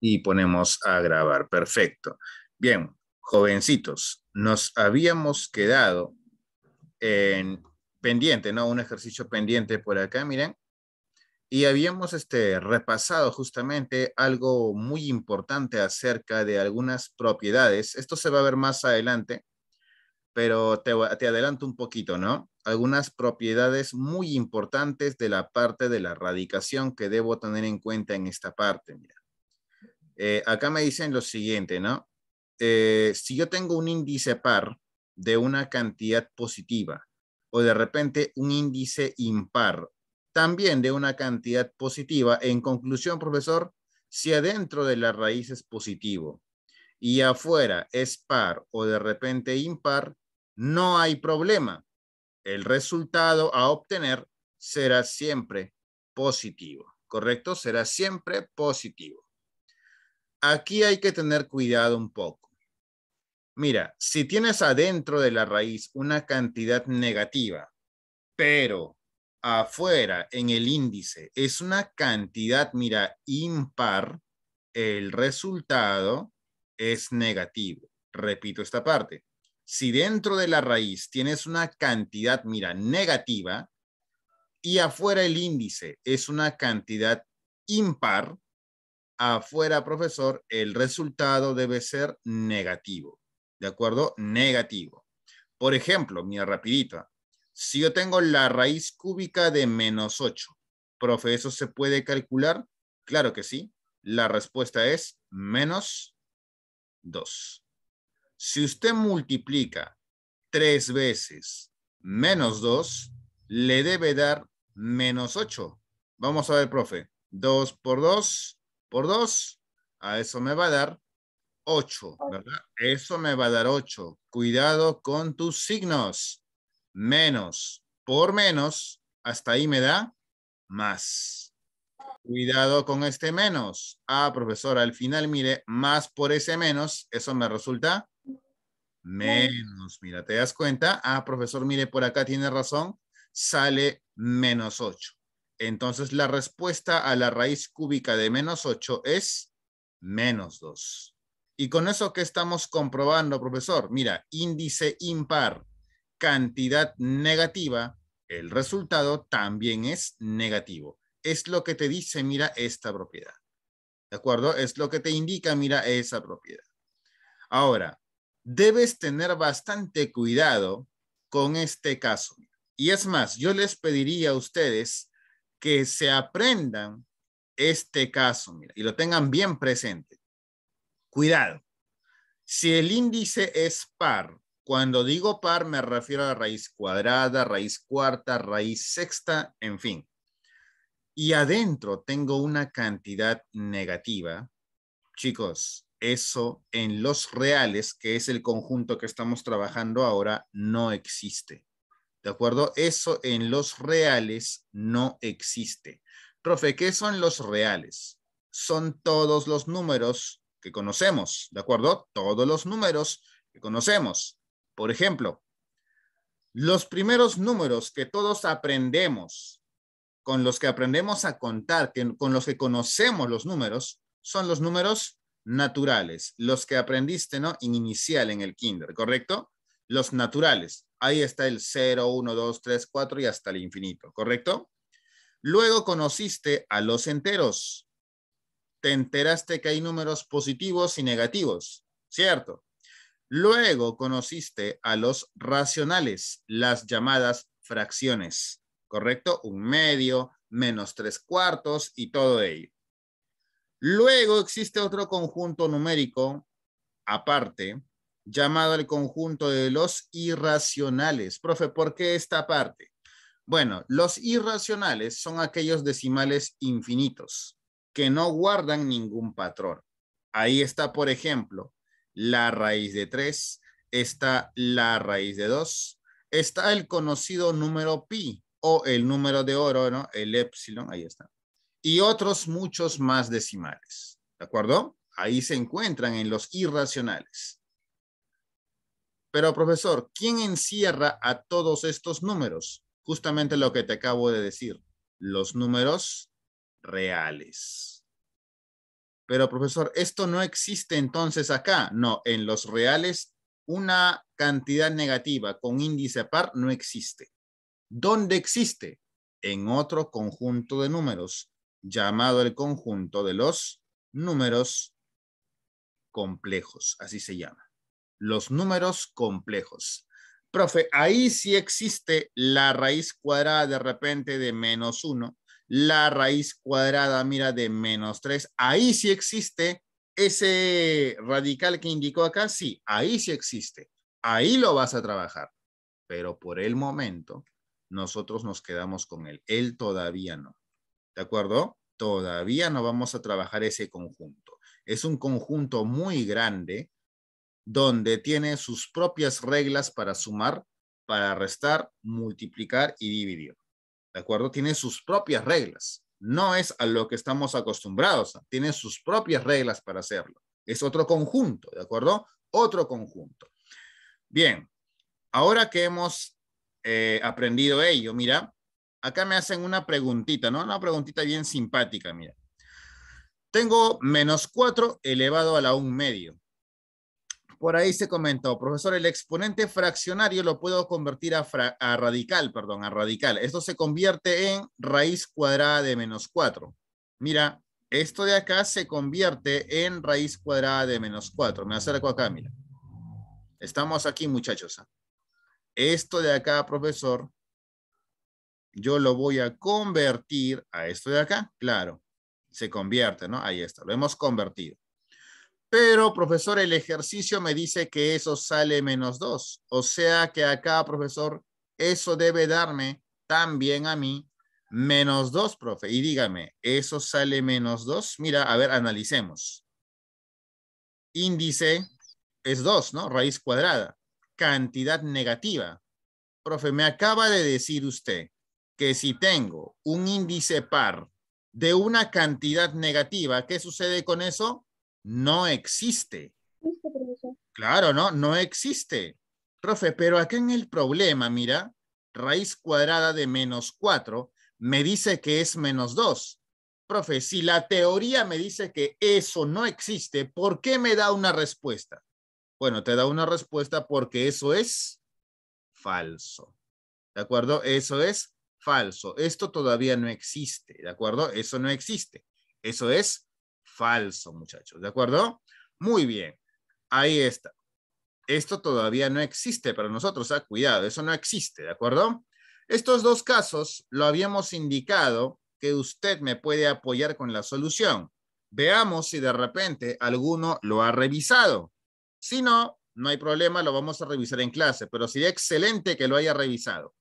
y ponemos a grabar. Perfecto. Bien, jovencitos, nos habíamos quedado en pendiente, ¿no? Un ejercicio pendiente por acá, miren. Y habíamos este, repasado justamente algo muy importante acerca de algunas propiedades. Esto se va a ver más adelante, pero te, te adelanto un poquito, ¿no? Algunas propiedades muy importantes de la parte de la radicación que debo tener en cuenta en esta parte. Mira. Eh, acá me dicen lo siguiente, ¿no? Eh, si yo tengo un índice par de una cantidad positiva o de repente un índice impar también de una cantidad positiva, en conclusión, profesor, si adentro de la raíz es positivo y afuera es par o de repente impar, no hay problema. El resultado a obtener será siempre positivo, ¿correcto? Será siempre positivo aquí hay que tener cuidado un poco. Mira, si tienes adentro de la raíz una cantidad negativa, pero afuera en el índice es una cantidad, mira, impar, el resultado es negativo. Repito esta parte. Si dentro de la raíz tienes una cantidad, mira, negativa y afuera el índice es una cantidad impar, afuera, profesor, el resultado debe ser negativo. ¿De acuerdo? Negativo. Por ejemplo, mira rapidita Si yo tengo la raíz cúbica de menos 8, profe, ¿eso se puede calcular? Claro que sí. La respuesta es menos 2. Si usted multiplica tres veces menos 2, le debe dar menos 8. Vamos a ver, profe. 2 por 2, por 2, a eso me va a dar 8, ¿verdad? Eso me va a dar 8. Cuidado con tus signos. Menos por menos, hasta ahí me da más. Cuidado con este menos. Ah, profesora, al final, mire, más por ese menos, eso me resulta menos. Mira, ¿te das cuenta? Ah, profesor, mire, por acá tiene razón. Sale menos 8. Entonces la respuesta a la raíz cúbica de menos 8 es menos 2. Y con eso que estamos comprobando, profesor, mira, índice impar, cantidad negativa, el resultado también es negativo. Es lo que te dice, mira, esta propiedad. ¿De acuerdo? Es lo que te indica, mira, esa propiedad. Ahora, debes tener bastante cuidado con este caso. Y es más, yo les pediría a ustedes que se aprendan este caso y lo tengan bien presente. Cuidado. Si el índice es par, cuando digo par me refiero a raíz cuadrada, raíz cuarta, raíz sexta, en fin. Y adentro tengo una cantidad negativa. Chicos, eso en los reales, que es el conjunto que estamos trabajando ahora, no existe. ¿De acuerdo? Eso en los reales no existe. Profe, ¿qué son los reales? Son todos los números que conocemos, ¿de acuerdo? Todos los números que conocemos. Por ejemplo, los primeros números que todos aprendemos, con los que aprendemos a contar, con los que conocemos los números, son los números naturales, los que aprendiste, ¿no? En inicial, en el kinder, ¿correcto? Los naturales. Ahí está el 0, 1, 2, 3, 4 y hasta el infinito, ¿correcto? Luego conociste a los enteros. Te enteraste que hay números positivos y negativos, ¿cierto? Luego conociste a los racionales, las llamadas fracciones, ¿correcto? Un medio, menos tres cuartos y todo ello. Luego existe otro conjunto numérico aparte llamado el conjunto de los irracionales. Profe, ¿por qué esta parte? Bueno, los irracionales son aquellos decimales infinitos que no guardan ningún patrón. Ahí está, por ejemplo, la raíz de 3, está la raíz de 2, está el conocido número pi o el número de oro, ¿no? El epsilon, ahí está. Y otros muchos más decimales, ¿de acuerdo? Ahí se encuentran en los irracionales. Pero profesor, ¿quién encierra a todos estos números? Justamente lo que te acabo de decir, los números reales. Pero profesor, esto no existe entonces acá. No, en los reales una cantidad negativa con índice par no existe. ¿Dónde existe? En otro conjunto de números, llamado el conjunto de los números complejos, así se llama los números complejos. Profe, ahí sí existe la raíz cuadrada de repente de menos 1, la raíz cuadrada, mira, de menos 3. Ahí sí existe ese radical que indicó acá, sí, ahí sí existe. Ahí lo vas a trabajar. Pero por el momento, nosotros nos quedamos con él. Él todavía no. ¿De acuerdo? Todavía no vamos a trabajar ese conjunto. Es un conjunto muy grande donde tiene sus propias reglas para sumar, para restar, multiplicar y dividir. ¿De acuerdo? Tiene sus propias reglas. No es a lo que estamos acostumbrados. Tiene sus propias reglas para hacerlo. Es otro conjunto, ¿de acuerdo? Otro conjunto. Bien, ahora que hemos eh, aprendido ello, mira, acá me hacen una preguntita, ¿no? Una preguntita bien simpática, mira. Tengo menos 4 elevado a la 1 medio por ahí se comentó, profesor, el exponente fraccionario lo puedo convertir a, radical, perdón, a radical. Esto se convierte en raíz cuadrada de menos 4. Mira, esto de acá se convierte en raíz cuadrada de menos 4. Me acerco acá, mira. Estamos aquí, muchachos. ¿ah? Esto de acá, profesor, yo lo voy a convertir a esto de acá. Claro, se convierte, ¿no? Ahí está, lo hemos convertido. Pero, profesor, el ejercicio me dice que eso sale menos 2. O sea que acá, profesor, eso debe darme también a mí menos 2, profe. Y dígame, ¿eso sale menos 2? Mira, a ver, analicemos. Índice es 2, ¿no? Raíz cuadrada. Cantidad negativa. Profe, me acaba de decir usted que si tengo un índice par de una cantidad negativa, ¿qué sucede con eso? no existe. Claro, no, no existe. Profe, pero acá en el problema, mira, raíz cuadrada de menos 4 me dice que es menos 2. Profe, si la teoría me dice que eso no existe, ¿por qué me da una respuesta? Bueno, te da una respuesta porque eso es falso. ¿De acuerdo? Eso es falso. Esto todavía no existe. ¿De acuerdo? Eso no existe. Eso es falso, muchachos, ¿de acuerdo? Muy bien, ahí está. Esto todavía no existe para nosotros, ah, cuidado, eso no existe, ¿de acuerdo? Estos dos casos lo habíamos indicado que usted me puede apoyar con la solución. Veamos si de repente alguno lo ha revisado. Si no, no hay problema, lo vamos a revisar en clase, pero sería excelente que lo haya revisado.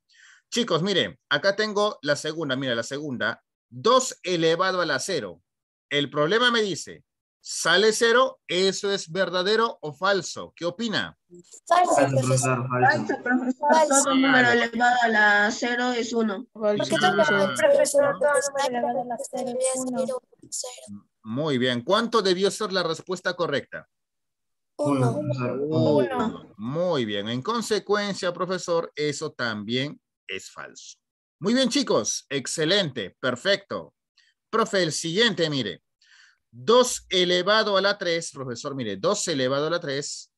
Chicos, miren, acá tengo la segunda, mira, la segunda, 2 elevado a la 0. El problema me dice, sale cero, ¿eso es verdadero o falso? ¿Qué opina? Falso, profesor. Falso, profesor. Falso. Todo número elevado a la cero es uno. Porque todo número elevado a la cero es uno. Muy bien. ¿Cuánto debió ser la respuesta correcta? Uno. Uno. Muy bien. En consecuencia, profesor, eso también es falso. Muy bien, chicos. Excelente. Perfecto. Profe, el siguiente, mire. 2 elevado a la 3, profesor, mire, 2 elevado a la 3.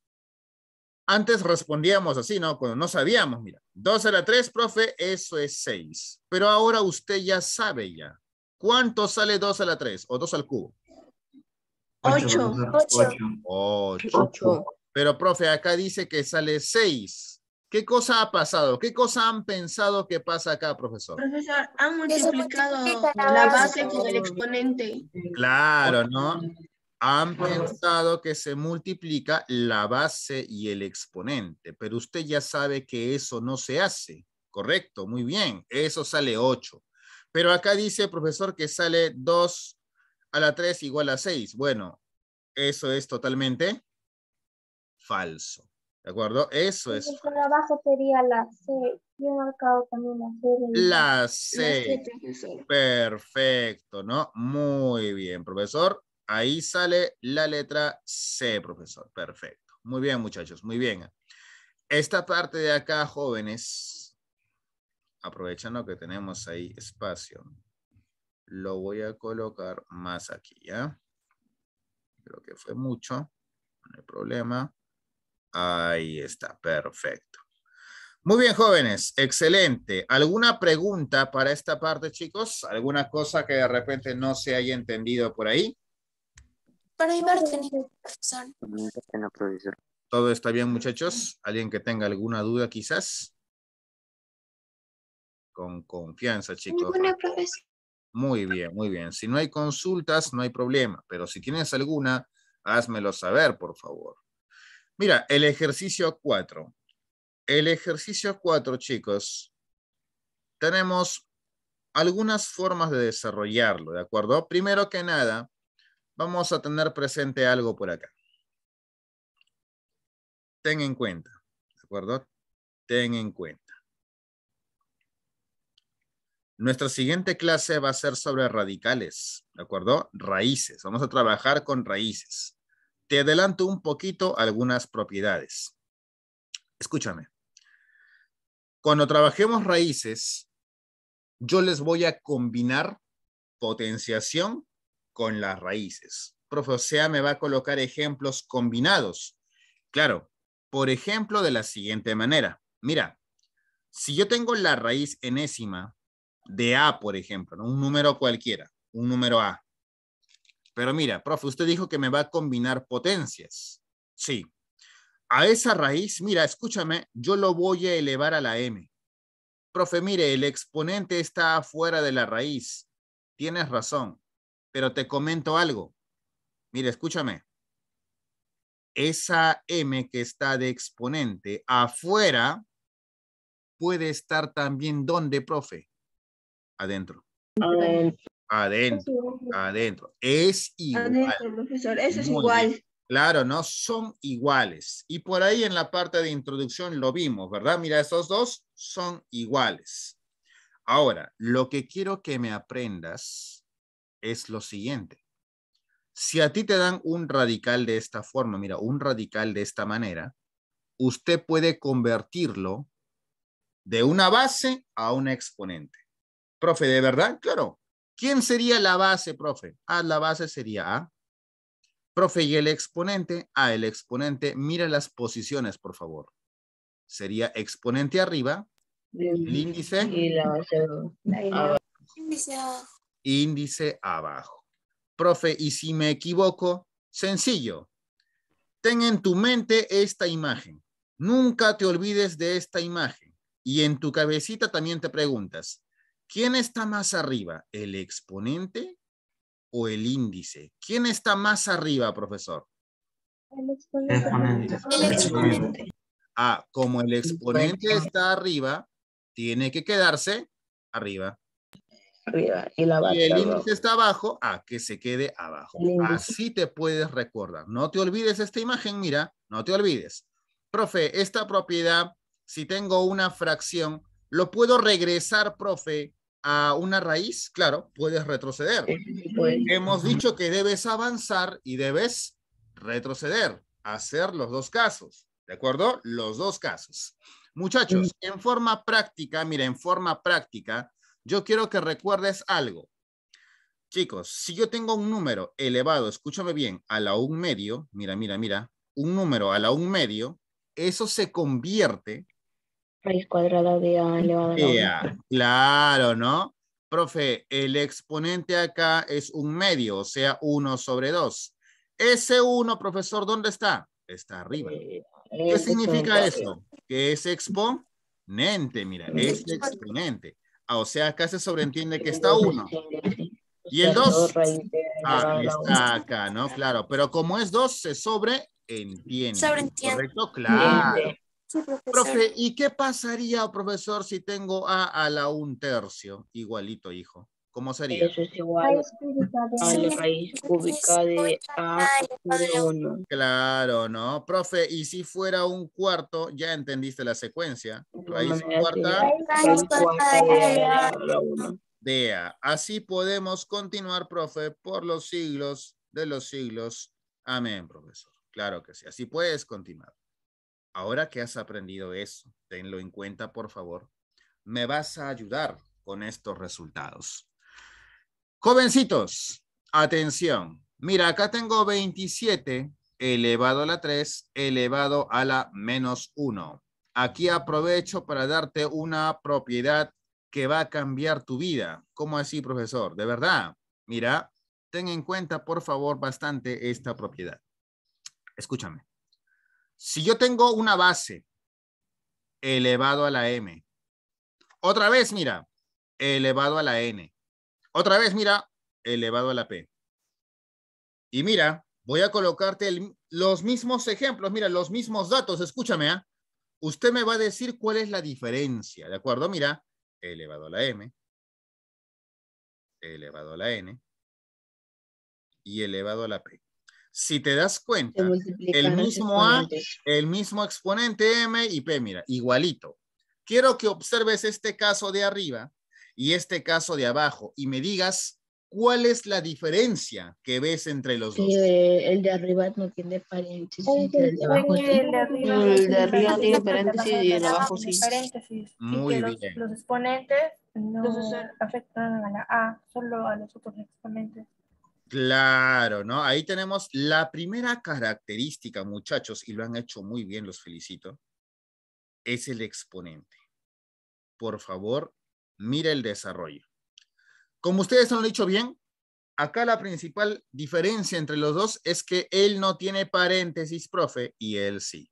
Antes respondíamos así, ¿no? Cuando no sabíamos, mira. 2 a la 3, profe, eso es 6. Pero ahora usted ya sabe ya. ¿Cuánto sale 2 a la 3 o 2 al cubo? 8. 8. 8. Pero, profe, acá dice que sale 6. ¿Qué cosa ha pasado? ¿Qué cosa han pensado que pasa acá, profesor? Profesor, han multiplicado la base con el exponente. Claro, ¿no? Han pensado que se multiplica la base y el exponente, pero usted ya sabe que eso no se hace. Correcto, muy bien. Eso sale 8. Pero acá dice, profesor, que sale 2 a la 3 igual a 6. Bueno, eso es totalmente falso. ¿De acuerdo? Eso es. sería la C. también La C. La C. Perfecto, ¿no? Muy bien, profesor. Ahí sale la letra C, profesor. Perfecto. Muy bien, muchachos. Muy bien. Esta parte de acá, jóvenes, aprovechando que tenemos ahí espacio, lo voy a colocar más aquí, ¿ya? Creo que fue mucho. No hay problema. Ahí está, perfecto. Muy bien, jóvenes, excelente. ¿Alguna pregunta para esta parte, chicos? ¿Alguna cosa que de repente no se haya entendido por ahí? Para ahí, profesor. ¿Todo está bien, muchachos? ¿Alguien que tenga alguna duda, quizás? Con confianza, chicos. Muy bien, muy bien. Si no hay consultas, no hay problema. Pero si tienes alguna, házmelo saber, por favor. Mira, el ejercicio 4. El ejercicio 4, chicos, tenemos algunas formas de desarrollarlo, ¿de acuerdo? Primero que nada, vamos a tener presente algo por acá. Ten en cuenta, ¿de acuerdo? Ten en cuenta. Nuestra siguiente clase va a ser sobre radicales, ¿de acuerdo? Raíces. Vamos a trabajar con raíces. Te adelanto un poquito algunas propiedades. Escúchame. Cuando trabajemos raíces, yo les voy a combinar potenciación con las raíces. Profe, o sea, me va a colocar ejemplos combinados. Claro, por ejemplo, de la siguiente manera. Mira, si yo tengo la raíz enésima de A, por ejemplo, un número cualquiera, un número A, pero mira, profe, usted dijo que me va a combinar potencias. Sí. A esa raíz, mira, escúchame, yo lo voy a elevar a la m. Profe, mire, el exponente está afuera de la raíz. Tienes razón, pero te comento algo. Mira, escúchame. Esa m que está de exponente afuera puede estar también donde, profe? Adentro. Adentro, adentro. Es igual. Adentro, profesor, eso es igual. Claro, no son iguales. Y por ahí en la parte de introducción lo vimos, ¿verdad? Mira, esos dos son iguales. Ahora, lo que quiero que me aprendas es lo siguiente. Si a ti te dan un radical de esta forma, mira, un radical de esta manera, usted puede convertirlo de una base a una exponente. Profe, ¿de verdad? Claro, ¿Quién sería la base, profe? Ah, la base sería A. Profe, ¿y el exponente? Ah, el exponente, mira las posiciones, por favor. Sería exponente arriba, el índice. Y la base, Índice, abajo. índice abajo. Profe, ¿y si me equivoco? Sencillo. Ten en tu mente esta imagen. Nunca te olvides de esta imagen. Y en tu cabecita también te preguntas, ¿Quién está más arriba, el exponente o el índice? ¿Quién está más arriba, profesor? El exponente. Ah, como el exponente está arriba, tiene que quedarse arriba. Arriba. y el índice está abajo, ah, que se quede abajo. Así te puedes recordar. No te olvides esta imagen, mira, no te olvides. Profe, esta propiedad, si tengo una fracción, ¿Lo puedo regresar, profe, a una raíz? Claro, puedes retroceder. Hemos dicho que debes avanzar y debes retroceder, hacer los dos casos, ¿de acuerdo? Los dos casos. Muchachos, en forma práctica, mira, en forma práctica, yo quiero que recuerdes algo. Chicos, si yo tengo un número elevado, escúchame bien, a la un medio, mira, mira, mira, un número a la un medio, eso se convierte Raíz cuadrada de A a Claro, ¿no? Profe, el exponente acá es un medio, o sea, 1 sobre 2. Ese 1, profesor, ¿dónde está? Está arriba. ¿Qué significa eso? Que es exponente, mira, es exponente. Ah, o sea, acá se sobreentiende que está 1. ¿Y el 2? Ah, está acá, ¿no? Claro, pero como es 2, se sobreentiende. Sobreentiende. ¿Correcto? Claro. Profe, ¿y qué pasaría, profesor, si tengo A a la un tercio? Igualito, hijo. ¿Cómo sería? Eso es igual a la raíz cúbica de A de 1. Claro, ¿no? Profe, ¿y si fuera un cuarto? Ya entendiste la secuencia. Raíz cuarta. De A. Así podemos continuar, profe, por los siglos de los siglos. Amén, profesor. Claro que sí. Así puedes continuar ahora que has aprendido eso, tenlo en cuenta, por favor, me vas a ayudar con estos resultados. Jovencitos, atención. Mira, acá tengo 27 elevado a la 3 elevado a la menos 1. Aquí aprovecho para darte una propiedad que va a cambiar tu vida. ¿Cómo así, profesor? De verdad. Mira, ten en cuenta, por favor, bastante esta propiedad. Escúchame. Si yo tengo una base elevado a la m, otra vez, mira, elevado a la n. Otra vez, mira, elevado a la p. Y mira, voy a colocarte los mismos ejemplos, mira, los mismos datos, escúchame, ¿ah? Usted me va a decir cuál es la diferencia, ¿de acuerdo? Mira, elevado a la m, elevado a la n y elevado a la p si te das cuenta, el mismo A, el mismo exponente M y P, mira, igualito. Quiero que observes este caso de arriba y este caso de abajo y me digas cuál es la diferencia que ves entre los dos. el de arriba no tiene paréntesis, el de, abajo sí. de arriba, tiene paréntesis y el de abajo sí. Muy bien. Los, exponentes no eh, afectan a la A, solo a los otros exponentes. Claro, ¿no? Ahí tenemos la primera característica, muchachos, y lo han hecho muy bien, los felicito, es el exponente. Por favor, mire el desarrollo. Como ustedes han dicho bien, acá la principal diferencia entre los dos es que él no tiene paréntesis, profe, y él sí.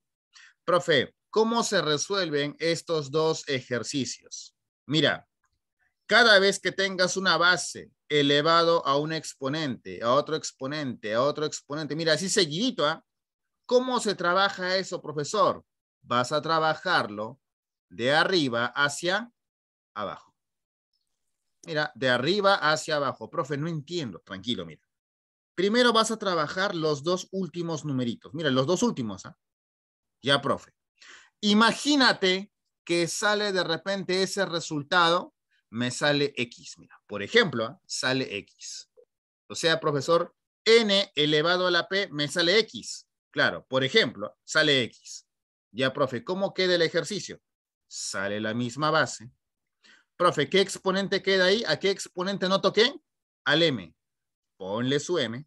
Profe, ¿cómo se resuelven estos dos ejercicios? Mira, cada vez que tengas una base elevado a un exponente, a otro exponente, a otro exponente, mira, así seguidito, ¿ah? ¿Cómo se trabaja eso, profesor? Vas a trabajarlo de arriba hacia abajo. Mira, de arriba hacia abajo. Profe, no entiendo. Tranquilo, mira. Primero vas a trabajar los dos últimos numeritos. Mira, los dos últimos. ¿ah? Ya, profe. Imagínate que sale de repente ese resultado me sale X. Mira, por ejemplo, ¿ah? sale X. O sea, profesor, N elevado a la P me sale X. Claro, por ejemplo, sale X. Ya, profe, ¿cómo queda el ejercicio? Sale la misma base. Profe, ¿qué exponente queda ahí? ¿A qué exponente no toqué? Al M. Ponle su M.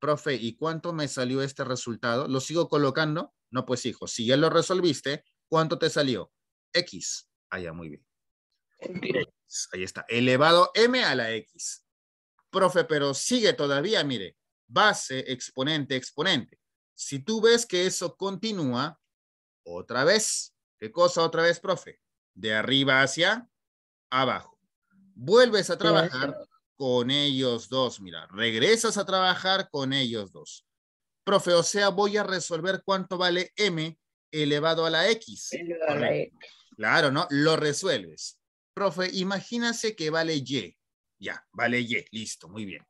Profe, ¿y cuánto me salió este resultado? ¿Lo sigo colocando? No, pues hijo, si ya lo resolviste, ¿cuánto te salió? X. Allá, ah, muy bien. Ahí está. Elevado m a la x. Profe, pero sigue todavía, mire. Base, exponente, exponente. Si tú ves que eso continúa, otra vez. ¿Qué cosa otra vez, profe? De arriba hacia abajo. Vuelves a trabajar con ellos dos, mira. Regresas a trabajar con ellos dos. Profe, o sea, voy a resolver cuánto vale m elevado a la x. Elevado a la x. Claro, ¿no? Lo resuelves. Profe, imagínase que vale Y. Ya, vale Y, listo, muy bien.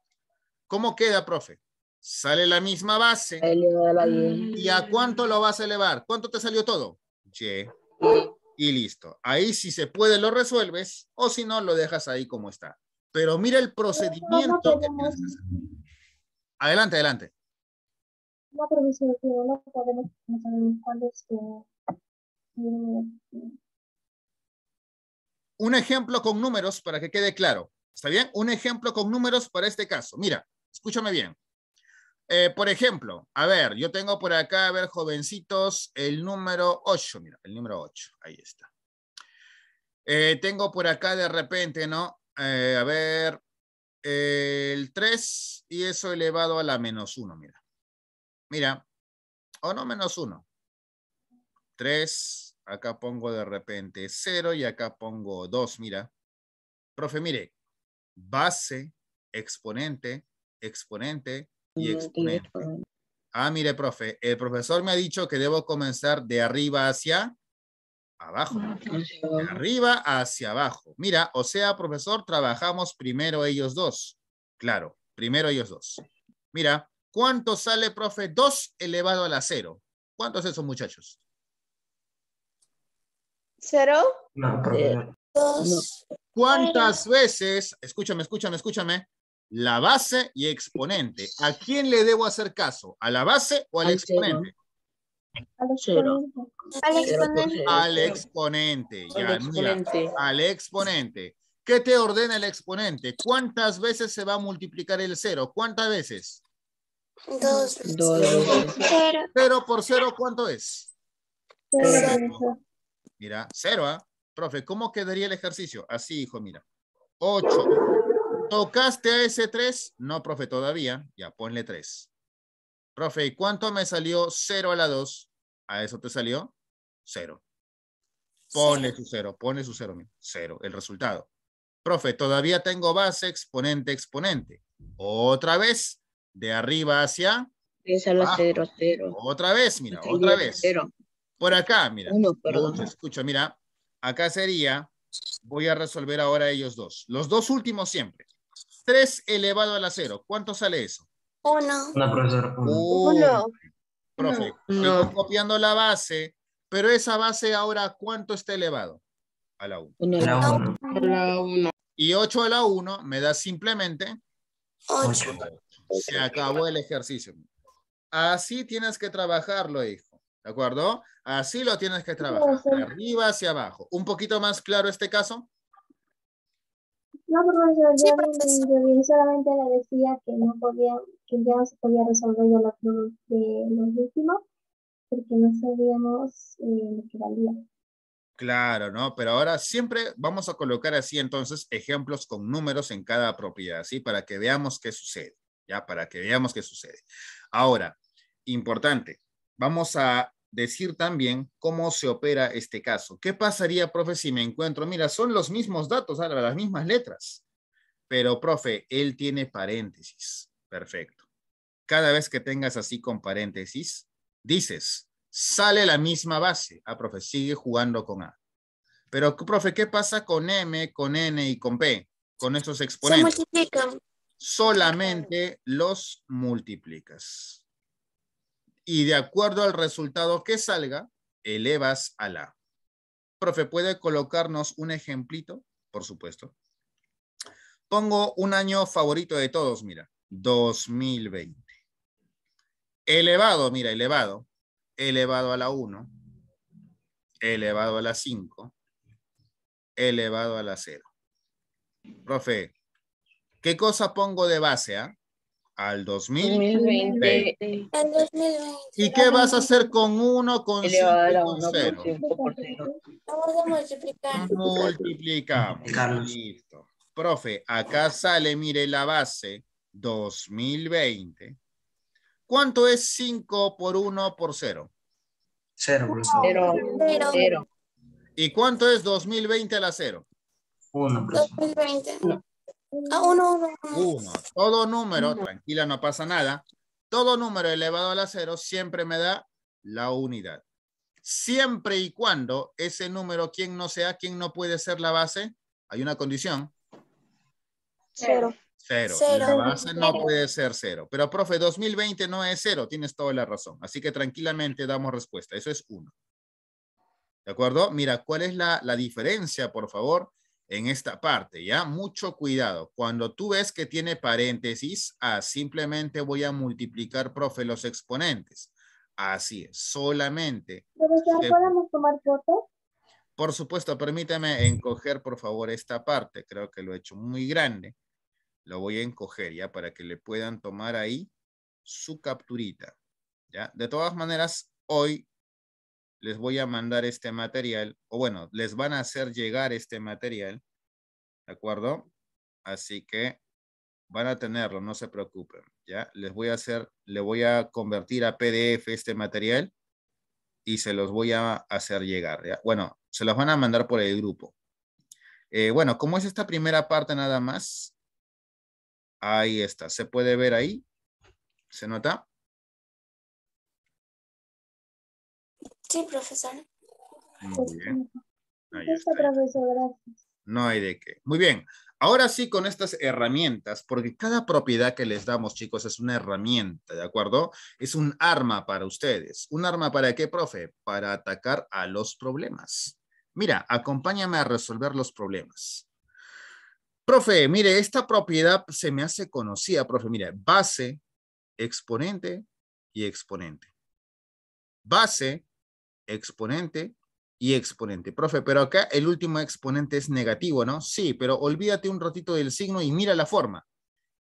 ¿Cómo queda, profe? Sale la misma base. Mm. y. a cuánto lo vas a elevar? ¿Cuánto te salió todo? Y. Y listo. Ahí si se puede lo resuelves o si no lo dejas ahí como está. Pero mira el procedimiento que tienes que hacer. Adelante, adelante un ejemplo con números para que quede claro. ¿Está bien? Un ejemplo con números para este caso. Mira, escúchame bien. Eh, por ejemplo, a ver, yo tengo por acá, a ver, jovencitos, el número 8. Mira, el número 8. Ahí está. Eh, tengo por acá de repente, ¿no? Eh, a ver, el 3 y eso elevado a la menos 1, mira. Mira, o no menos 1. 3 Acá pongo de repente 0 y acá pongo 2, mira. Profe, mire, base, exponente, exponente y exponente. Ah, mire, profe, el profesor me ha dicho que debo comenzar de arriba hacia abajo. Ah, de arriba hacia abajo. Mira, o sea, profesor, trabajamos primero ellos dos. Claro, primero ellos dos. Mira, ¿cuánto sale, profe? 2 elevado a la 0. ¿Cuánto es muchachos? ¿Cero? No, eh, ¿Cuántas veces, escúchame, escúchame, escúchame, la base y exponente? ¿A quién le debo hacer caso? ¿A la base o al, exponente? Al exponente. Al exponente. al exponente. ¿Qué te ordena el exponente? ¿Cuántas veces se va a multiplicar el cero? ¿Cuántas veces? Dos. Dos. Cero. cero por cero, ¿cuánto es? Cero. Mira, cero, ¿ah? Profe, ¿cómo quedaría el ejercicio? Así, hijo, mira. Ocho. ¿Tocaste a ese 3? No, profe, todavía. Ya, ponle tres. Profe, ¿y cuánto me salió cero a la dos? ¿A eso te salió? Cero. Ponle su cero, ponle su 0. Cero, el resultado. Profe, todavía tengo base, exponente, exponente. Otra vez, de arriba hacia... Es a la Otra vez, mira, otra vez. Cero. Por acá, mira. Uno, perdón. escucho, mira. Acá sería, voy a resolver ahora ellos dos. Los dos últimos siempre. 3 elevado a la 0. ¿Cuánto sale eso? Uno. Una profesor. Uno. Profe, copiando la base, pero esa base ahora, ¿cuánto está elevado? A la 1. A la 1. Y 8 a la 1 me da simplemente Se acabó el ejercicio. Así tienes que trabajarlo, hijo. ¿De acuerdo? Así lo tienes que trabajar, de arriba hacia abajo. ¿Un poquito más claro este caso? No, profesor, yo, solamente le decía que no podía, que ya no se podía resolver la otro de los últimos, porque no sabíamos eh, lo que valía. Claro, ¿no? Pero ahora siempre vamos a colocar así entonces ejemplos con números en cada propiedad, ¿sí? Para que veamos qué sucede, ¿ya? Para que veamos qué sucede. Ahora, importante, vamos a decir también cómo se opera este caso. ¿Qué pasaría, profe, si me encuentro? Mira, son los mismos datos, ahora las mismas letras, pero, profe, él tiene paréntesis. Perfecto. Cada vez que tengas así con paréntesis, dices, sale la misma base. Ah, profe, sigue jugando con A. Pero, profe, ¿qué pasa con M, con N y con P? Con estos exponentes. Se multiplican. Solamente los multiplicas y de acuerdo al resultado que salga, elevas a la. Profe, ¿puede colocarnos un ejemplito? Por supuesto. Pongo un año favorito de todos, mira, 2020. Elevado, mira, elevado. Elevado a la 1, elevado a la 5, elevado a la 0. Profe, ¿qué cosa pongo de base? a? Ah? al 2020. 2020. ¿Y qué vas a hacer con 1, con 5, 0? Vamos a multiplicar. Multiplicamos. Carlos. Listo. Profe, acá sale, mire, la base 2020. ¿Cuánto es 5 por 1 por 0? 0, profesor. 0. ¿Y cuánto es 2020 a la 0? 1, profesor. 2020 a ah, uno, Todo número, tranquila, no pasa nada. Todo número elevado a la cero siempre me da la unidad. Siempre y cuando ese número, quien no sea, quien no puede ser la base, hay una condición. Cero. Cero. La base no puede ser cero. Pero, profe, 2020 no es cero. Tienes toda la razón. Así que tranquilamente damos respuesta. Eso es uno. ¿De acuerdo? Mira, ¿cuál es la, la diferencia, por favor, en esta parte, ¿ya? Mucho cuidado. Cuando tú ves que tiene paréntesis, ah, simplemente voy a multiplicar, profe, los exponentes. Así solamente. ¿Pero ya podemos tomar fotos? Por supuesto, permítame encoger, por favor, esta parte. Creo que lo he hecho muy grande. Lo voy a encoger, ¿ya? Para que le puedan tomar ahí su capturita, ¿ya? De todas maneras, hoy les voy a mandar este material, o bueno, les van a hacer llegar este material, ¿de acuerdo? Así que van a tenerlo, no se preocupen, ¿ya? Les voy a hacer, le voy a convertir a PDF este material y se los voy a hacer llegar, ¿ya? Bueno, se los van a mandar por el grupo. Eh, bueno, ¿cómo es esta primera parte nada más? Ahí está, ¿se puede ver ahí? ¿Se nota? Sí, profesor. Muy bien. Este, este no hay de qué. Muy bien. Ahora sí, con estas herramientas, porque cada propiedad que les damos, chicos, es una herramienta, ¿de acuerdo? Es un arma para ustedes. ¿Un arma para qué, profe? Para atacar a los problemas. Mira, acompáñame a resolver los problemas. Profe, mire, esta propiedad se me hace conocida, profe. Mire, base, exponente y exponente. Base, exponente y exponente. Profe, pero acá el último exponente es negativo, ¿no? Sí, pero olvídate un ratito del signo y mira la forma.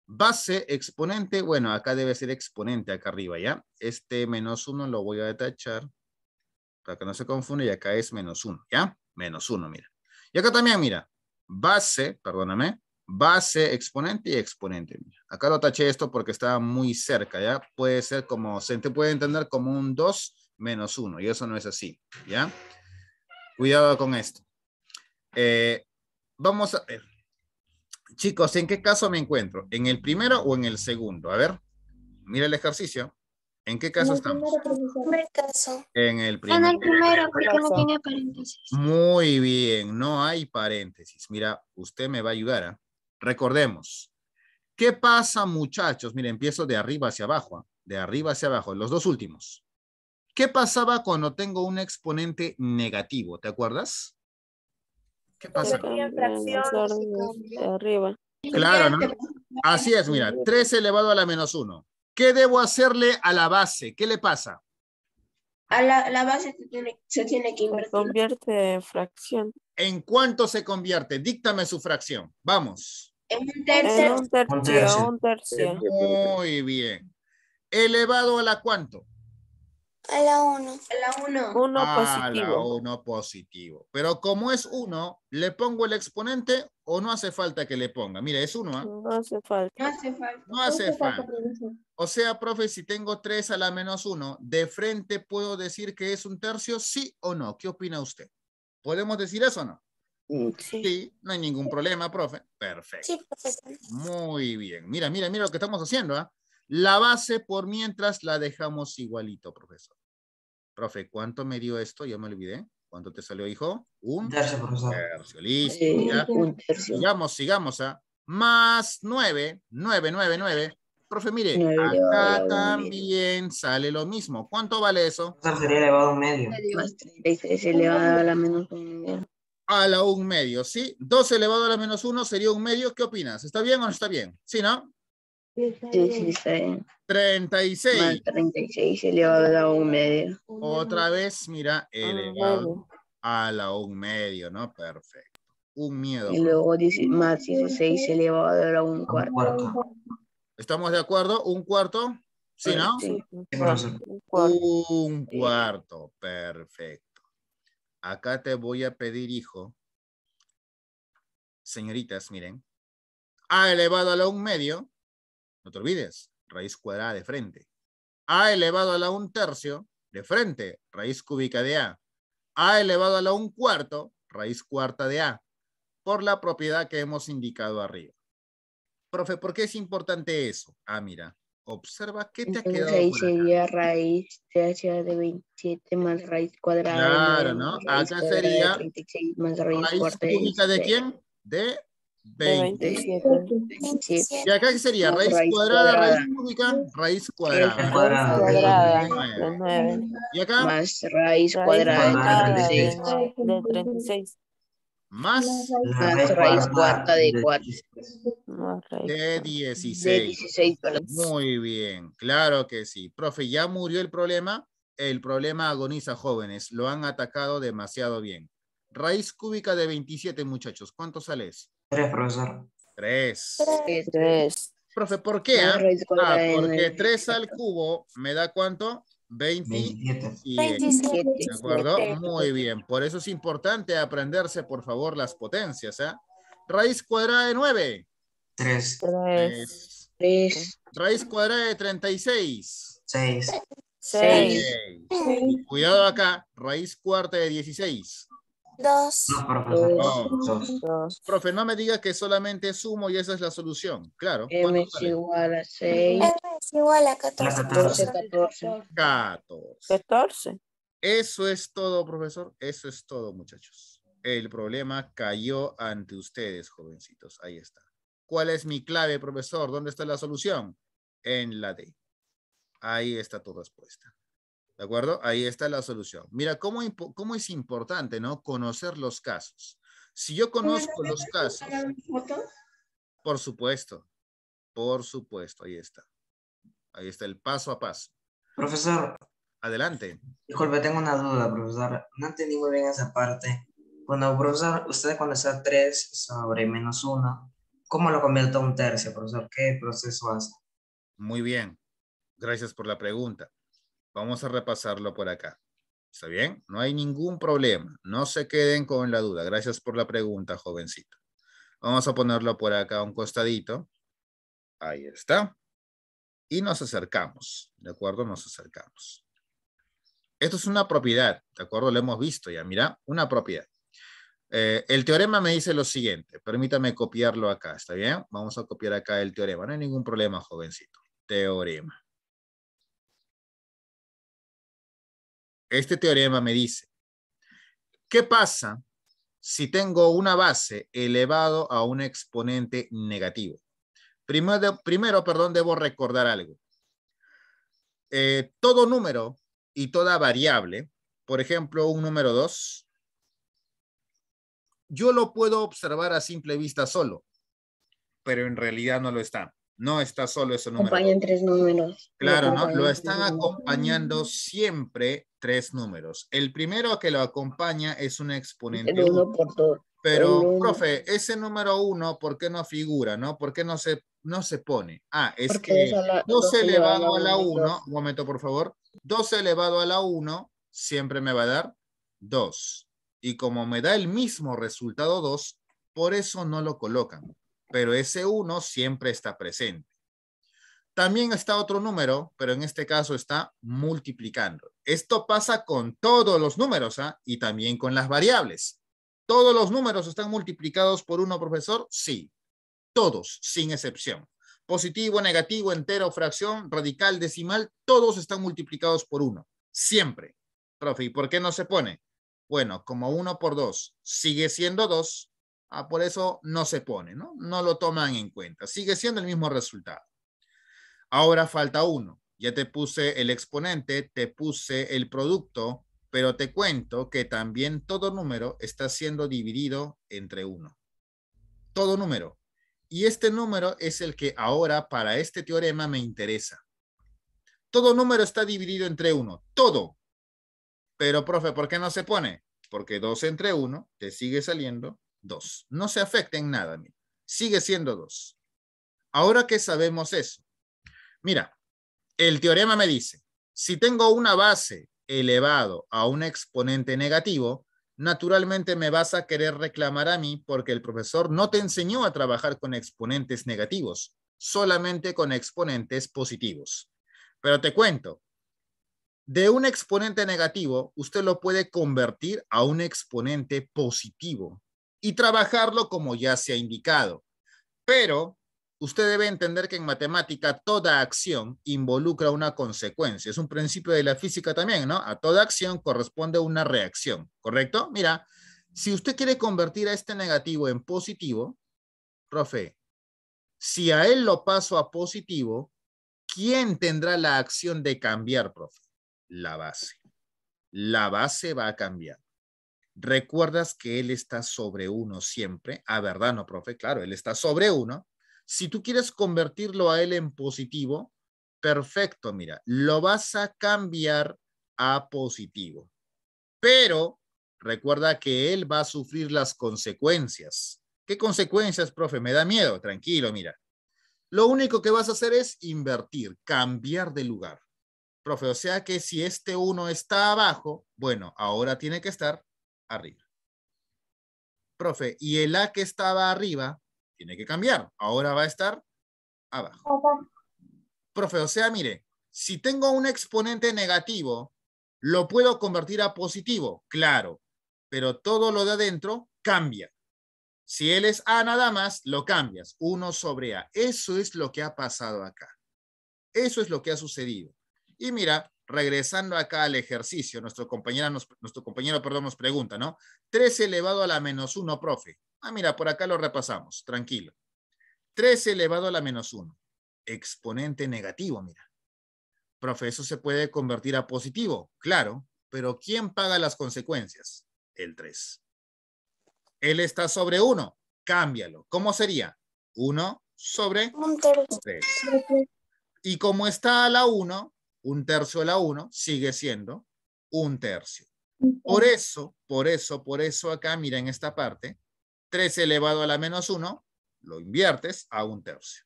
Base, exponente, bueno, acá debe ser exponente acá arriba, ¿ya? Este menos uno lo voy a detachar, para que no se confunda y acá es menos uno, ¿ya? Menos uno, mira. Y acá también, mira, base, perdóname, base, exponente y exponente. Acá lo taché esto porque estaba muy cerca, ¿ya? Puede ser como, se te puede entender como un 2 menos uno, y eso no es así, ¿ya? Cuidado con esto. Eh, vamos a ver. Chicos, ¿en qué caso me encuentro? ¿En el primero o en el segundo? A ver, mira el ejercicio. ¿En qué caso estamos? En el primero. En el primero, porque no tiene paréntesis. Muy bien, no hay paréntesis. Mira, usted me va a ayudar. ¿eh? Recordemos. ¿Qué pasa, muchachos? Mira, empiezo de arriba hacia abajo. ¿eh? De arriba hacia abajo, los dos últimos. ¿Qué pasaba cuando tengo un exponente negativo? ¿Te acuerdas? ¿Qué pasa? Arriba. Claro, ¿no? Así es, mira, 3 elevado a la menos 1. ¿Qué debo hacerle a la base? ¿Qué le pasa? A la, base se tiene, que invertir. Se convierte en fracción. ¿En cuánto se convierte? Díctame su fracción. Vamos. En un tercio. Un tercio. Muy bien. ¿Elevado a la cuánto? A la 1. A la 1. 1 ah, positivo. A la 1 positivo. Pero como es 1, ¿le pongo el exponente o no hace falta que le ponga? Mira, es 1. ¿ah? No hace falta. No hace falta. No hace, falta. O sea, profe, si tengo 3 a la menos 1, ¿de frente puedo decir que es un tercio? ¿Sí o no? ¿Qué opina usted? ¿Podemos decir eso o no? Mm, sí. sí. no hay ningún problema, profe. Perfecto. Sí, perfecto. Muy bien. Mira, mira, mira lo que estamos haciendo. ¿ah? La base por mientras la dejamos igualito, profesor. Profe, ¿cuánto me dio esto? Ya me olvidé. ¿Cuánto te salió, hijo? Un tercio, profesor. Tercio, listo. Un tercio. Sigamos, sigamos. ¿ah? Más nueve, nueve, nueve, nueve. Profe, mire, acá también sale lo mismo. ¿Cuánto vale eso? sería elevado a un medio. Es elevado a la menos un medio. A la un medio, ¿sí? Dos elevado a la menos uno sería un medio. ¿Qué opinas? ¿Está bien o no está bien? ¿Sí, no? 36. 36 elevado a la 1 medio. Otra vez, mira, ah, elevado a la 1 medio, ¿no? Perfecto. Un miedo. Y luego más 16 elevado a la 1 cuarto. ¿Estamos de acuerdo? ¿Un cuarto? ¿Sí, no? Sí. Un cuarto. Perfecto. Acá te voy a pedir, hijo. Señoritas, miren. A elevado a la 1 medio no te olvides, raíz cuadrada de frente. A elevado a la un tercio de frente, raíz cúbica de A. A elevado a la un cuarto, raíz cuarta de A, por la propiedad que hemos indicado arriba. Profe, ¿por qué es importante eso? Ah, mira, observa que te ha quedado. Ahí sería raíz de de 27 más raíz cuadrada. Claro, ¿no? Acá sería raíz cúbica de quién? De 20. ¿Y acá qué sería? raíz, cuadrada, raíz cúbica, raíz cuadrada. ¿Y acá? Más raíz cuadrada de 36. Más, raíz cuarta de 4. De 16. Muy bien, claro que sí. Profe, ¿ya murió el problema? El problema agoniza jóvenes. Lo han atacado demasiado bien. Raíz cúbica de 27, muchachos. ¿Cuánto sale Tres, profesor. Tres. Tres. Profe, ¿por qué? Ah, ah porque 3 al cubo me da cuánto? 27. 27. ¿De acuerdo? Muy bien. Por eso es importante aprenderse, por favor, las potencias. ¿eh? Raíz cuadrada de 9. 3. 3. 3. Raíz cuadrada de 36. 6. 6. 6. Cuidado acá. Raíz cuarta de 16. Dos. profe. no me diga que solamente sumo y esa es la solución. Claro. M es igual a 6. M es igual a 14. 14. 14. Eso es todo, profesor. Eso es todo, muchachos. El problema cayó ante ustedes, jovencitos. Ahí está. ¿Cuál es mi clave, profesor? ¿Dónde está la solución? En la D. Ahí está tu respuesta. ¿De acuerdo? Ahí está la solución. Mira, cómo, cómo es importante, ¿no? Conocer los casos. Si yo conozco los casos. Por supuesto. Por supuesto, ahí está. Ahí está el paso a paso. Profesor. Adelante. Disculpe, tengo una duda, profesor. No entendí muy bien esa parte. Bueno, profesor, usted cuando está 3 sobre menos uno. ¿cómo lo convierto a un tercio, profesor? ¿Qué proceso hace? Muy bien. Gracias por la pregunta. Vamos a repasarlo por acá. ¿Está bien? No hay ningún problema. No se queden con la duda. Gracias por la pregunta, jovencito. Vamos a ponerlo por acá a un costadito. Ahí está. Y nos acercamos. ¿De acuerdo? Nos acercamos. Esto es una propiedad. ¿De acuerdo? Lo hemos visto ya. Mira, una propiedad. Eh, el teorema me dice lo siguiente. Permítame copiarlo acá. ¿Está bien? Vamos a copiar acá el teorema. No hay ningún problema, jovencito. Teorema. este teorema me dice, ¿qué pasa si tengo una base elevado a un exponente negativo? Primero, primero perdón, debo recordar algo. Eh, todo número y toda variable, por ejemplo, un número 2, yo lo puedo observar a simple vista solo, pero en realidad no lo está. No está solo ese número. Acompañan tres números. Claro, ¿no? Lo están acompañando siempre tres números. El primero que lo acompaña es un exponente. Uno, pero, profe, ese número uno, ¿por qué no figura? ¿No? ¿Por qué no se, no se pone? Ah, es que dos elevado a la 1, un momento por favor, Dos elevado a la 1 siempre me va a dar 2. Y como me da el mismo resultado 2, por eso no lo colocan. Pero ese 1 siempre está presente. También está otro número, pero en este caso está multiplicando. Esto pasa con todos los números ¿ah? y también con las variables. ¿Todos los números están multiplicados por uno, profesor? Sí, todos, sin excepción. Positivo, negativo, entero, fracción, radical, decimal, todos están multiplicados por uno, siempre. Profe, ¿y por qué no se pone? Bueno, como uno por dos sigue siendo dos, ah, por eso no se pone, ¿no? No lo toman en cuenta. Sigue siendo el mismo resultado. Ahora falta uno ya te puse el exponente, te puse el producto, pero te cuento que también todo número está siendo dividido entre uno. Todo número. Y este número es el que ahora para este teorema me interesa. Todo número está dividido entre uno. Todo. Pero, profe, ¿por qué no se pone? Porque 2 entre 1 te sigue saliendo 2. No se afecta en nada. Mira. Sigue siendo 2. Ahora que sabemos eso. Mira, el teorema me dice, si tengo una base elevado a un exponente negativo, naturalmente me vas a querer reclamar a mí porque el profesor no te enseñó a trabajar con exponentes negativos, solamente con exponentes positivos. Pero te cuento, de un exponente negativo, usted lo puede convertir a un exponente positivo y trabajarlo como ya se ha indicado. Pero usted debe entender que en matemática toda acción involucra una consecuencia. Es un principio de la física también, ¿no? A toda acción corresponde una reacción, ¿correcto? Mira, si usted quiere convertir a este negativo en positivo, profe, si a él lo paso a positivo, ¿quién tendrá la acción de cambiar, profe? La base. La base va a cambiar. ¿Recuerdas que él está sobre uno siempre? Ah, ¿verdad, no, profe? Claro, él está sobre uno. Si tú quieres convertirlo a él en positivo, perfecto, mira, lo vas a cambiar a positivo. Pero recuerda que él va a sufrir las consecuencias. ¿Qué consecuencias, profe? Me da miedo, tranquilo, mira. Lo único que vas a hacer es invertir, cambiar de lugar. Profe, o sea que si este uno está abajo, bueno, ahora tiene que estar arriba. Profe, y el A que estaba arriba, tiene que cambiar. Ahora va a estar abajo. Profe, o sea, mire, si tengo un exponente negativo, lo puedo convertir a positivo, claro, pero todo lo de adentro cambia. Si él es A nada más, lo cambias, 1 sobre A. Eso es lo que ha pasado acá. Eso es lo que ha sucedido. Y mira, regresando acá al ejercicio, nuestro compañero, nos, nuestro compañero perdón, nos pregunta, ¿no? 3 elevado a la menos 1, profe. Ah, mira, por acá lo repasamos, tranquilo. 3 elevado a la menos 1, exponente negativo, mira. Profe, eso se puede convertir a positivo, claro, pero ¿quién paga las consecuencias? El 3. Él está sobre 1, cámbialo. ¿Cómo sería? 1 sobre 3. Y como está a la 1, un tercio a la 1 sigue siendo un tercio. Por eso, por eso, por eso acá, mira en esta parte, 3 elevado a la menos 1, lo inviertes a un tercio.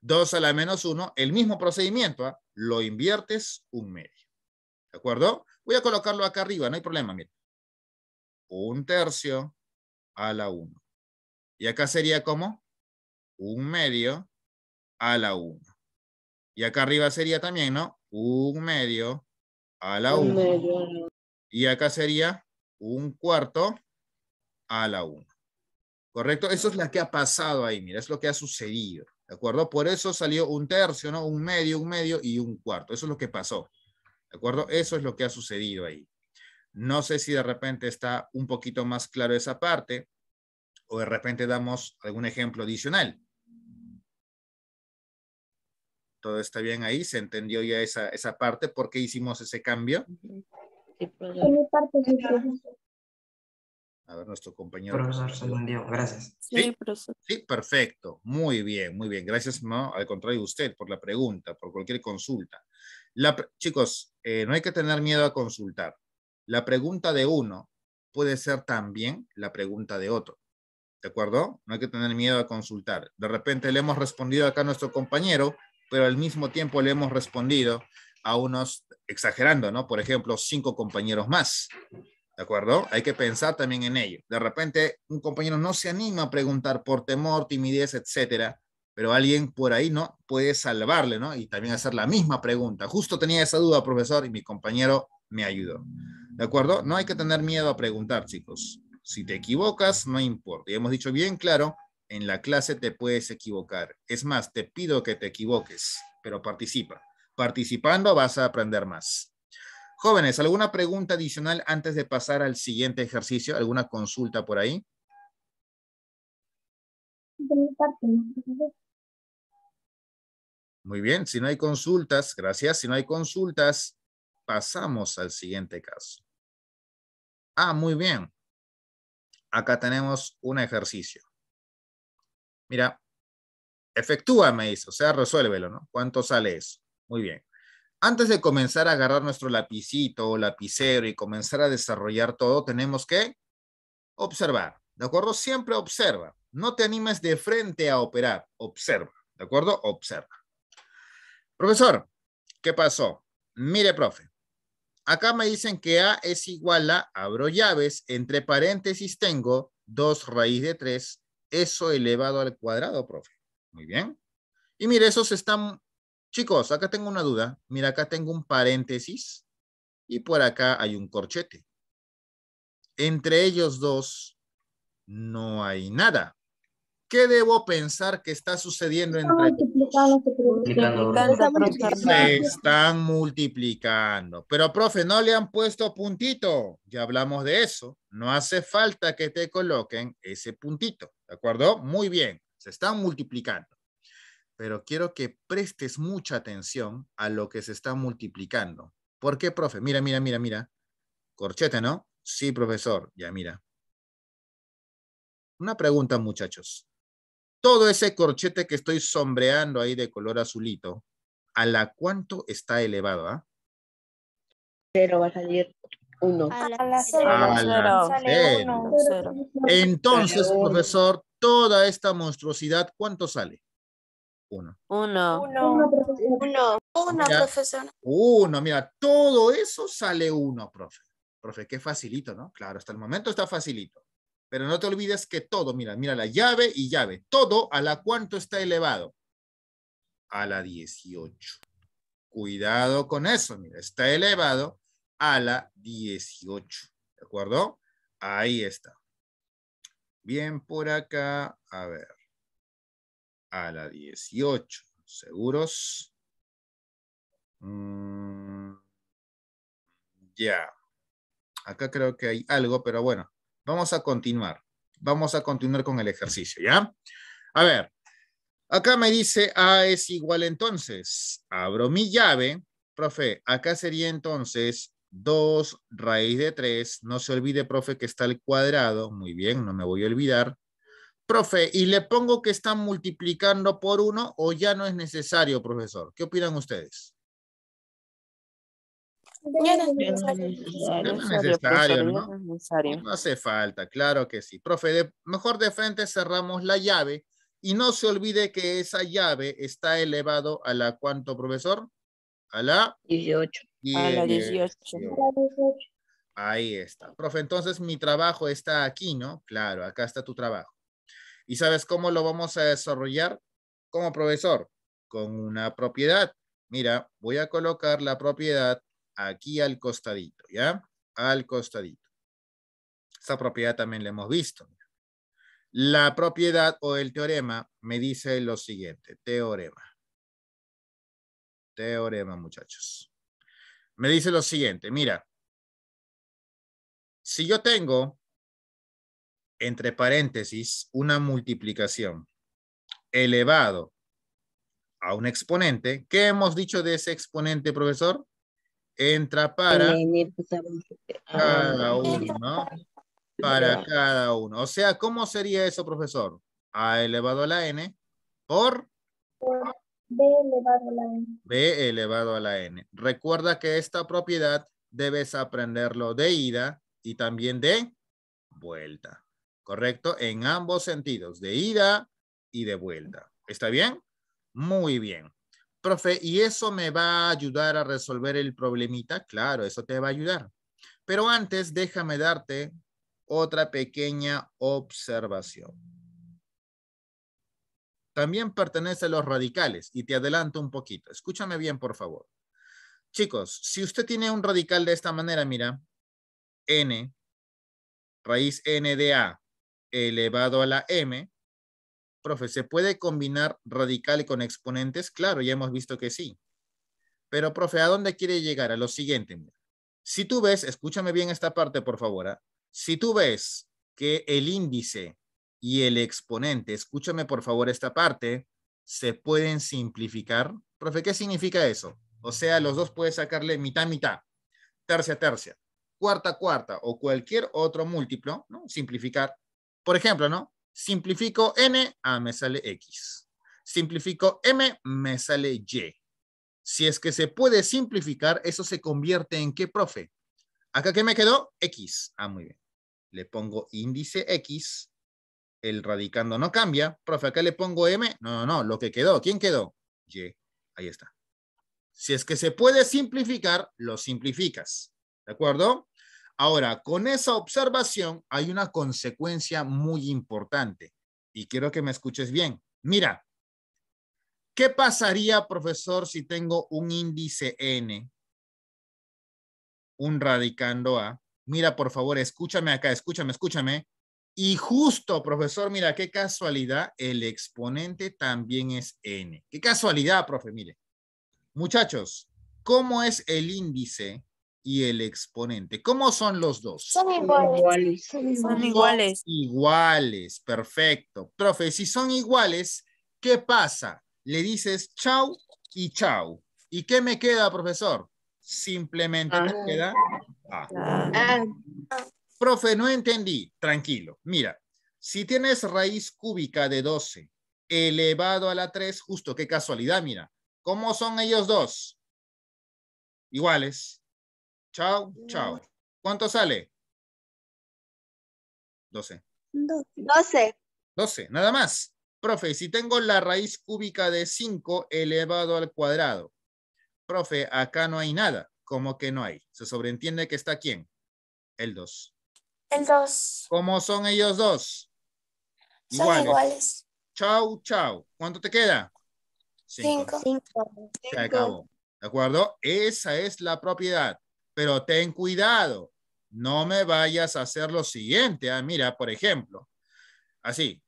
2 a la menos 1, el mismo procedimiento, ¿ah? lo inviertes un medio. ¿De acuerdo? Voy a colocarlo acá arriba, no hay problema, mira. Un tercio a la 1. Y acá sería como un medio a la 1. Y acá arriba sería también, ¿no? un medio a la 1. Y acá sería un cuarto a la 1. ¿Correcto? Eso es lo que ha pasado ahí, mira, es lo que ha sucedido. ¿De acuerdo? Por eso salió un tercio, ¿no? Un medio, un medio y un cuarto. Eso es lo que pasó. ¿De acuerdo? Eso es lo que ha sucedido ahí. No sé si de repente está un poquito más claro esa parte o de repente damos algún ejemplo adicional todo está bien ahí, se entendió ya esa, esa parte, por qué hicimos ese cambio. Sí, pues, a ver, nuestro compañero. Profesor gracias. Sí, profesor. sí, perfecto. Muy bien, muy bien. Gracias, no, al contrario usted, por la pregunta, por cualquier consulta. La, chicos, eh, no hay que tener miedo a consultar. La pregunta de uno puede ser también la pregunta de otro. ¿De acuerdo? No hay que tener miedo a consultar. De repente le hemos respondido acá a nuestro compañero pero al mismo tiempo le hemos respondido a unos exagerando, ¿no? Por ejemplo, cinco compañeros más. ¿De acuerdo? Hay que pensar también en ello. De repente, un compañero no se anima a preguntar por temor, timidez, etcétera, pero alguien por ahí, ¿no? Puede salvarle, ¿no? Y también hacer la misma pregunta. Justo tenía esa duda, profesor, y mi compañero me ayudó. ¿De acuerdo? No hay que tener miedo a preguntar, chicos. Si te equivocas, no importa. Y hemos dicho bien claro en la clase te puedes equivocar. Es más, te pido que te equivoques, pero participa. Participando vas a aprender más. Jóvenes, ¿alguna pregunta adicional antes de pasar al siguiente ejercicio? ¿Alguna consulta por ahí? Muy bien, si no hay consultas, gracias. Si no hay consultas, pasamos al siguiente caso. Ah, muy bien. Acá tenemos un ejercicio mira, efectúame eso, o sea, resuélvelo, ¿no? ¿Cuánto sale eso? Muy bien. Antes de comenzar a agarrar nuestro lapicito o lapicero y comenzar a desarrollar todo, tenemos que observar, ¿de acuerdo? Siempre observa. No te animes de frente a operar, observa, ¿de acuerdo? Observa. Profesor, ¿qué pasó? Mire, profe, acá me dicen que A es igual a, abro llaves, entre paréntesis tengo 2 raíz de 3 eso elevado al cuadrado, profe. Muy bien. Y mire, esos están, chicos, acá tengo una duda. Mira, acá tengo un paréntesis y por acá hay un corchete. Entre ellos dos no hay nada. ¿Qué debo pensar que está sucediendo entre ellos? Se están multiplicando. Pero, profe, no le han puesto puntito. Ya hablamos de eso. No hace falta que te coloquen ese puntito. ¿De acuerdo? Muy bien, se están multiplicando. Pero quiero que prestes mucha atención a lo que se está multiplicando. ¿Por qué, profe? Mira, mira, mira, mira. Corchete, ¿no? Sí, profesor. Ya, mira. Una pregunta, muchachos. Todo ese corchete que estoy sombreando ahí de color azulito, ¿a la cuánto está elevado? Ah? va a salir. Uno. A la, Entonces, profesor, toda esta monstruosidad, ¿cuánto sale? Uno. Uno. Uno, uno, uno profesor. Uno, mira, todo eso sale uno, profe. Profe, qué facilito, ¿no? Claro, hasta el momento está facilito. Pero no te olvides que todo, mira, mira la llave y llave. Todo a la cuánto está elevado. A la 18. Cuidado con eso, mira, está elevado a la 18. ¿De acuerdo? Ahí está. Bien, por acá, a ver. A la 18. ¿Seguros? Mm, ya. Acá creo que hay algo, pero bueno, vamos a continuar. Vamos a continuar con el ejercicio, ¿ya? A ver, acá me dice A es igual entonces. Abro mi llave. Profe, acá sería entonces 2 raíz de 3. No se olvide, profe, que está el cuadrado. Muy bien, no me voy a olvidar. Profe, ¿y le pongo que está multiplicando por 1 o ya no es necesario, profesor? ¿Qué opinan ustedes? no es necesario, no, hace falta, claro que sí. Profe, mejor de frente cerramos la llave y no se olvide que esa llave está elevado a la cuánto, profesor? a la 18. A la 18. Ahí está. Profe, entonces mi trabajo está aquí, ¿no? Claro, acá está tu trabajo. ¿Y sabes cómo lo vamos a desarrollar como profesor? Con una propiedad. Mira, voy a colocar la propiedad aquí al costadito, ¿ya? Al costadito. Esta propiedad también la hemos visto. La propiedad o el teorema me dice lo siguiente, teorema teorema, muchachos. Me dice lo siguiente, mira, si yo tengo, entre paréntesis, una multiplicación elevado a un exponente, ¿qué hemos dicho de ese exponente, profesor? Entra para pues, cada uno, ¿no? Para cada uno. O sea, ¿cómo sería eso, profesor? A elevado a la n por B elevado a la N. B elevado a la N. Recuerda que esta propiedad debes aprenderlo de ida y también de vuelta. ¿Correcto? En ambos sentidos, de ida y de vuelta. ¿Está bien? Muy bien. Profe, ¿y eso me va a ayudar a resolver el problemita? Claro, eso te va a ayudar. Pero antes, déjame darte otra pequeña observación también pertenece a los radicales y te adelanto un poquito. Escúchame bien, por favor. Chicos, si usted tiene un radical de esta manera, mira, n, raíz n de a elevado a la m, profe, ¿se puede combinar radical con exponentes? Claro, ya hemos visto que sí. Pero, profe, ¿a dónde quiere llegar? A lo siguiente. Mira. Si tú ves, escúchame bien esta parte, por favor. ¿ah? Si tú ves que el índice y el exponente. Escúchame por favor esta parte. ¿Se pueden simplificar? Profe, ¿qué significa eso? O sea, los dos puedes sacarle mitad, mitad, tercia, tercia, cuarta, cuarta o cualquier otro múltiplo, ¿no? Simplificar. Por ejemplo, ¿no? Simplifico n, A me sale x. Simplifico m, me sale y. Si es que se puede simplificar, eso se convierte en qué, profe? Acá qué me quedó x. Ah, muy bien. Le pongo índice x el radicando no cambia. Profe, acá le pongo M. No, no, no, lo que quedó. ¿Quién quedó? Y. Ahí está. Si es que se puede simplificar, lo simplificas. ¿De acuerdo? Ahora, con esa observación hay una consecuencia muy importante. Y quiero que me escuches bien. Mira, ¿qué pasaría, profesor, si tengo un índice N, un radicando A? Mira, por favor, escúchame acá, escúchame, escúchame. Y justo, profesor, mira, qué casualidad, el exponente también es n. Qué casualidad, profe, mire. Muchachos, ¿cómo es el índice y el exponente? ¿Cómo son los dos? Son iguales. Son iguales. iguales, perfecto. Profe, si son iguales, ¿qué pasa? Le dices chau y chau. ¿Y qué me queda, profesor? Simplemente me ah. queda ah. Ah. Profe, no entendí. Tranquilo. Mira, si tienes raíz cúbica de 12 elevado a la 3, justo, qué casualidad, mira. ¿Cómo son ellos dos? Iguales. Chao, chao. ¿Cuánto sale? 12. 12. 12, nada más. Profe, si tengo la raíz cúbica de 5 elevado al cuadrado. Profe, acá no hay nada. como que no hay? Se sobreentiende que está quién? El 2. El 2. ¿Cómo son ellos dos? Son iguales. Chau, chau. ¿Cuánto te queda? 5. Se acabó. ¿De acuerdo? Esa es la propiedad. Pero ten cuidado. No me vayas a hacer lo siguiente. ¿ah? mira, por ejemplo. Así.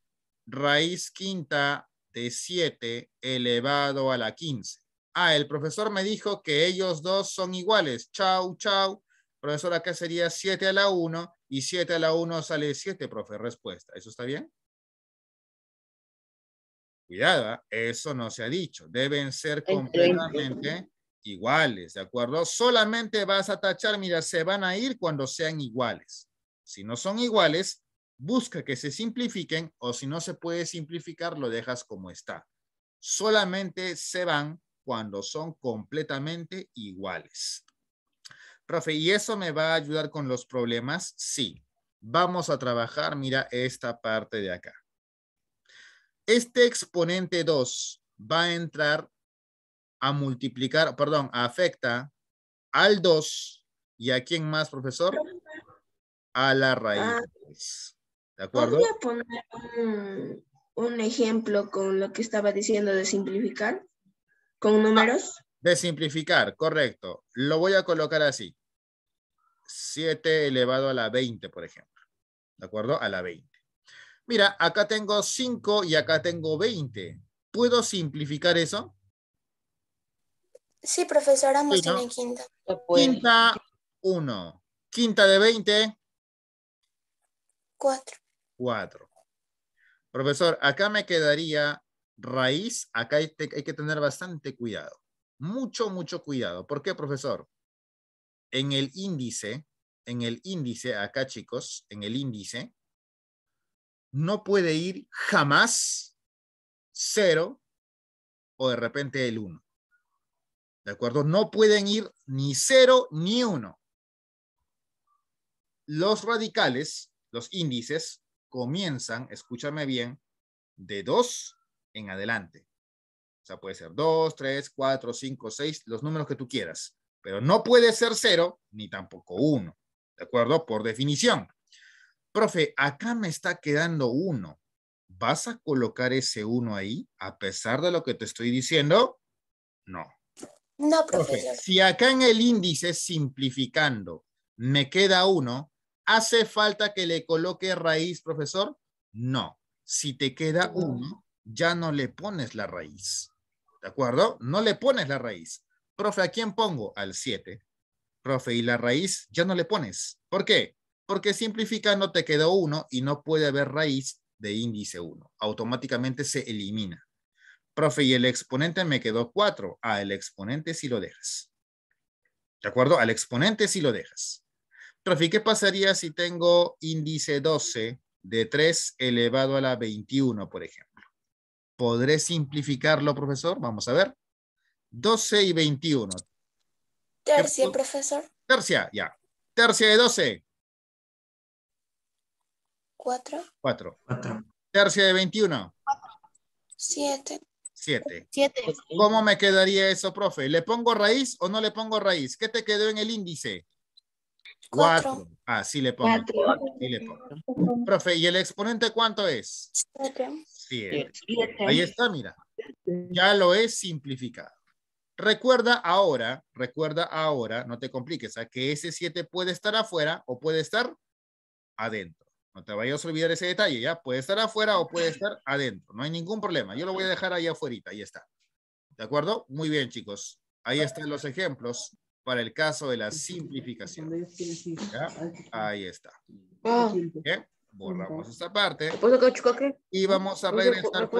Raíz quinta de 7 elevado a la 15. Ah, el profesor me dijo que ellos dos son iguales. Chau, chau. Profesor, acá sería 7 a la 1 y 7 a la 1 sale 7, profe. Respuesta. ¿Eso está bien? Cuidado, ¿ah? eso no se ha dicho. Deben ser completamente iguales, ¿de acuerdo? Solamente vas a tachar, mira, se van a ir cuando sean iguales. Si no son iguales, busca que se simplifiquen o si no se puede simplificar, lo dejas como está. Solamente se van cuando son completamente iguales. Profe, ¿y eso me va a ayudar con los problemas? Sí. Vamos a trabajar, mira, esta parte de acá. Este exponente 2 va a entrar a multiplicar, perdón, afecta al 2 y a quién más, profesor? A la raíz. ¿De ah, acuerdo? a poner un ejemplo con lo que estaba diciendo de simplificar? ¿Con ah. números? De simplificar, correcto. Lo voy a colocar así. 7 elevado a la 20, por ejemplo. ¿De acuerdo? A la 20. Mira, acá tengo 5 y acá tengo 20. ¿Puedo simplificar eso? Sí, profesora, sí, ¿no? quinta. Quinta, 1. Quinta de 20. 4. 4. Profesor, acá me quedaría raíz. Acá hay que tener bastante cuidado mucho, mucho cuidado. ¿Por qué, profesor? En el índice, en el índice, acá chicos, en el índice, no puede ir jamás cero o de repente el 1. ¿De acuerdo? No pueden ir ni cero ni uno. Los radicales, los índices, comienzan, escúchame bien, de 2 en adelante. O sea, puede ser 2, 3, 4, 5, 6, los números que tú quieras. Pero no puede ser 0 ni tampoco 1. ¿De acuerdo? Por definición. Profe, acá me está quedando 1. ¿Vas a colocar ese 1 ahí a pesar de lo que te estoy diciendo? No. No, profesor. si acá en el índice simplificando me queda 1, ¿hace falta que le coloque raíz, profesor? No. Si te queda 1, ya no le pones la raíz. ¿De acuerdo? No le pones la raíz. Profe, ¿a quién pongo? Al 7. Profe, y la raíz ya no le pones. ¿Por qué? Porque simplificando te quedó 1 y no puede haber raíz de índice 1. Automáticamente se elimina. Profe, y el exponente me quedó 4. Al ah, exponente sí lo dejas. ¿De acuerdo? Al exponente sí lo dejas. Profe, qué pasaría si tengo índice 12 de 3 elevado a la 21, por ejemplo? ¿Podré simplificarlo, profesor? Vamos a ver. 12 y 21. Tercia, profesor. Tercia, ya. Tercia de 12. 4. 4. Tercia de 21. 7. 7. ¿Cómo me quedaría eso, profe? ¿Le pongo raíz o no le pongo raíz? ¿Qué te quedó en el índice? 4. Ah, sí le pongo. Sí le pongo. Profe, ¿y el exponente cuánto es? 7. Eh, ahí está, mira. Ya lo he simplificado. Recuerda ahora, recuerda ahora, no te compliques, a ¿ah? que ese 7 puede estar afuera o puede estar adentro. No te vayas a olvidar ese detalle, ¿ya? Puede estar afuera o puede estar adentro. No hay ningún problema. Yo lo voy a dejar ahí afuera. Ahí está. ¿De acuerdo? Muy bien, chicos. Ahí están los ejemplos para el caso de la simplificación. Ahí está. Ah. Borramos esta parte. Y vamos a regresar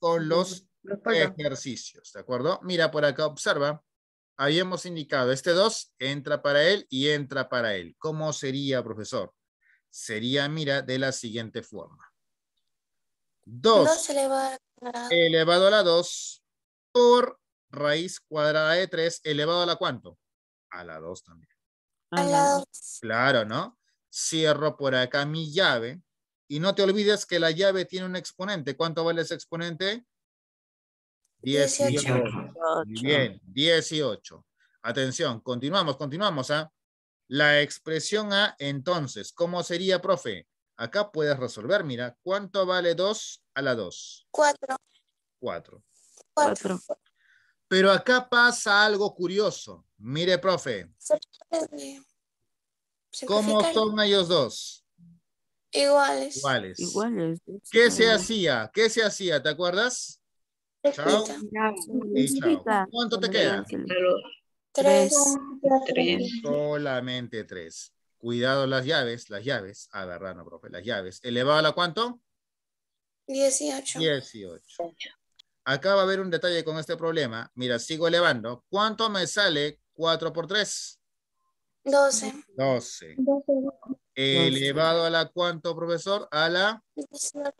con los ejercicios, ¿de acuerdo? Mira, por acá observa. Habíamos indicado, este 2 entra para él y entra para él. ¿Cómo sería, profesor? Sería, mira, de la siguiente forma. 2 elevado, elevado a la 2 por raíz cuadrada de 3 elevado a la cuánto? A la 2 también. A la 2. Claro, ¿no? cierro por acá mi llave. Y no te olvides que la llave tiene un exponente. ¿Cuánto vale ese exponente? 18. Bien, 18. Atención, continuamos, continuamos. ¿ah? La expresión A, entonces, ¿cómo sería, profe? Acá puedes resolver, mira, ¿cuánto vale 2 a la 2? 4. 4. 4. Pero acá pasa algo curioso. Mire, profe. ¿Cómo son ellos dos? Iguales. Iguales. ¿Qué se hacía? ¿Qué se hacía? ¿Te acuerdas? Chao. ¿Cuánto te queda? Tres. Solamente tres. Cuidado las llaves, las llaves. agarrano profe, las llaves. ¿Elevado a cuánto? Dieciocho. Dieciocho. Acá va a haber un detalle con este problema. Mira, sigo elevando. ¿Cuánto me sale cuatro por tres? 12. 12. Elevado a la cuánto, profesor? A la 18.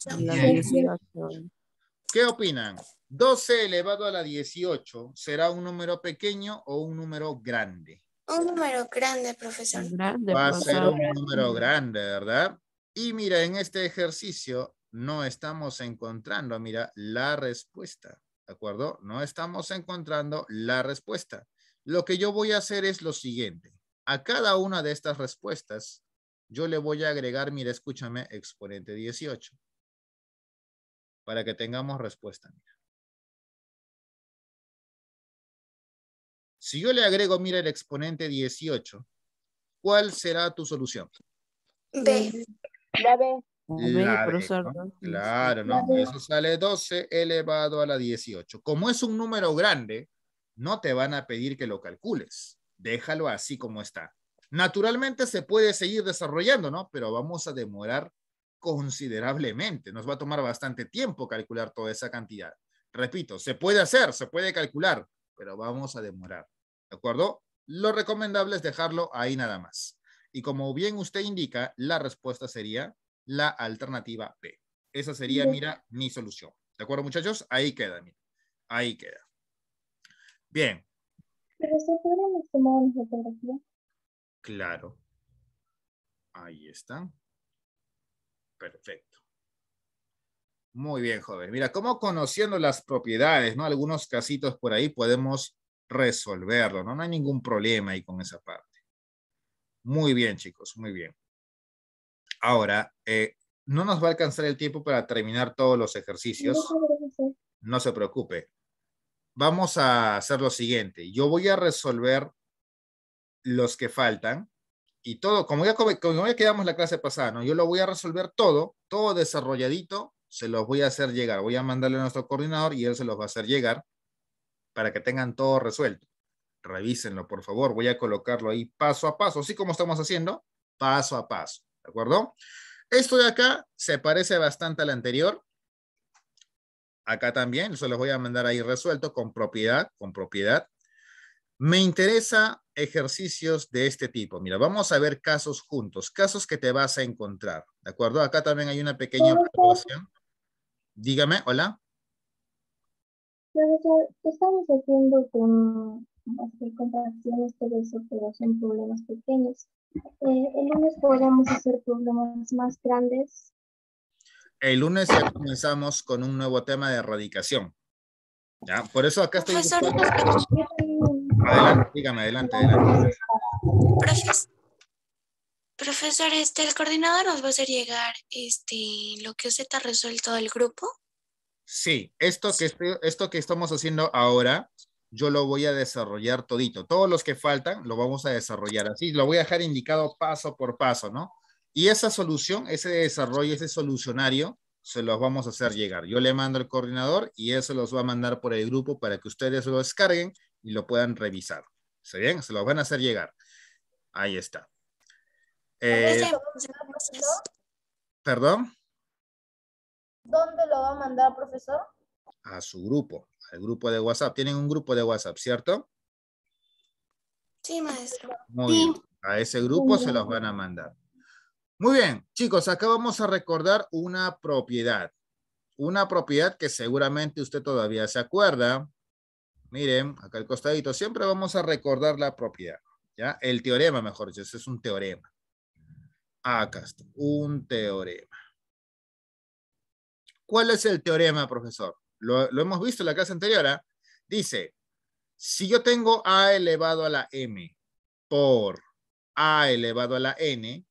¿Qué opinan? 12 elevado a la 18, ¿será un número pequeño o un número grande? Un número grande, profesor. Va a ser un número grande, ¿verdad? Y mira, en este ejercicio no estamos encontrando, mira, la respuesta, ¿de acuerdo? No estamos encontrando la respuesta. Lo que yo voy a hacer es lo siguiente. A cada una de estas respuestas, yo le voy a agregar, mira, escúchame, exponente 18, para que tengamos respuesta. Mira. Si yo le agrego, mira, el exponente 18, ¿cuál será tu solución? B. La B. B, Claro, ¿no? Eso sale 12 elevado a la 18. Como es un número grande, no te van a pedir que lo calcules déjalo así como está. Naturalmente se puede seguir desarrollando, ¿no? Pero vamos a demorar considerablemente. Nos va a tomar bastante tiempo calcular toda esa cantidad. Repito, se puede hacer, se puede calcular, pero vamos a demorar. ¿De acuerdo? Lo recomendable es dejarlo ahí nada más. Y como bien usted indica, la respuesta sería la alternativa B. Esa sería, mira, mi solución. ¿De acuerdo, muchachos? Ahí queda, mira. Ahí queda. Bien, Claro. Ahí está. Perfecto. Muy bien, joven. Mira, como conociendo las propiedades, ¿no? Algunos casitos por ahí podemos resolverlo, ¿no? No hay ningún problema ahí con esa parte. Muy bien, chicos, muy bien. Ahora, eh, no nos va a alcanzar el tiempo para terminar todos los ejercicios. No se preocupe vamos a hacer lo siguiente. Yo voy a resolver los que faltan y todo, como ya, como ya quedamos la clase pasada, ¿no? Yo lo voy a resolver todo, todo desarrolladito, se los voy a hacer llegar. Voy a mandarle a nuestro coordinador y él se los va a hacer llegar para que tengan todo resuelto. Revísenlo, por favor. Voy a colocarlo ahí paso a paso, así como estamos haciendo, paso a paso. ¿De acuerdo? Esto de acá se parece bastante al anterior acá también, eso los voy a mandar ahí resuelto con propiedad, con propiedad. Me interesa ejercicios de este tipo. Mira, vamos a ver casos juntos, casos que te vas a encontrar, ¿de acuerdo? Acá también hay una pequeña observación. Dígame, hola. Profesor, estamos haciendo con hacer contracciones, todo eso, pero son problemas pequeños. En eh, el lunes podríamos hacer problemas más grandes el lunes ya comenzamos con un nuevo tema de erradicación. ¿Ya? Por eso acá estoy... Profesor, Adelante, dígame, adelante, adelante. Profesor, este, el coordinador nos va a hacer llegar este, lo que usted ha resuelto del grupo. Sí, esto que, esto que estamos haciendo ahora, yo lo voy a desarrollar todito. Todos los que faltan lo vamos a desarrollar así. Lo voy a dejar indicado paso por paso, ¿no? Y esa solución, ese desarrollo, ese solucionario, se los vamos a hacer llegar. Yo le mando al coordinador y eso los va a mandar por el grupo para que ustedes lo descarguen y lo puedan revisar. ¿Se bien? Se los van a hacer llegar. Ahí está. Eh, ¿Perdón? ¿Dónde lo va a mandar, profesor? A su grupo, al grupo de WhatsApp. Tienen un grupo de WhatsApp, ¿cierto? Sí, maestro. Muy bien. A ese grupo se los van a mandar. Muy bien, chicos, acá vamos a recordar una propiedad. Una propiedad que seguramente usted todavía se acuerda. Miren, acá al costadito, siempre vamos a recordar la propiedad. ¿ya? El teorema, mejor dicho, es un teorema. Ah, acá está, un teorema. ¿Cuál es el teorema, profesor? Lo, hemos visto en la clase anterior. ¿ah? Dice, si yo tengo a elevado a la m por a elevado a la n,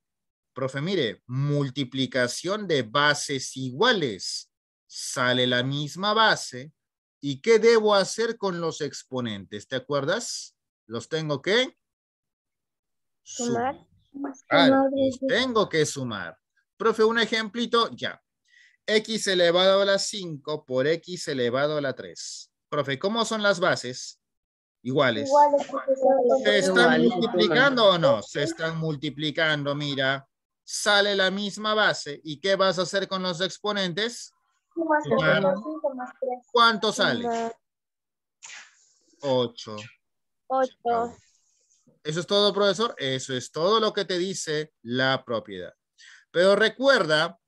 Profe, mire, multiplicación de bases iguales. Sale la misma base. ¿Y qué debo hacer con los exponentes? ¿Te acuerdas? Los tengo que sumar. Ah, tengo que sumar. Profe, un ejemplito, ya. X elevado a la 5 por X elevado a la 3. Profe, ¿cómo son las bases? Iguales. ¿Se están multiplicando o no? Se están multiplicando, mira sale la misma base. ¿Y qué vas a hacer con los exponentes? ¿Cuánto sale? Ocho. Ocho. ¿Eso es todo, profesor? Eso es todo lo que te dice la propiedad. Pero recuerda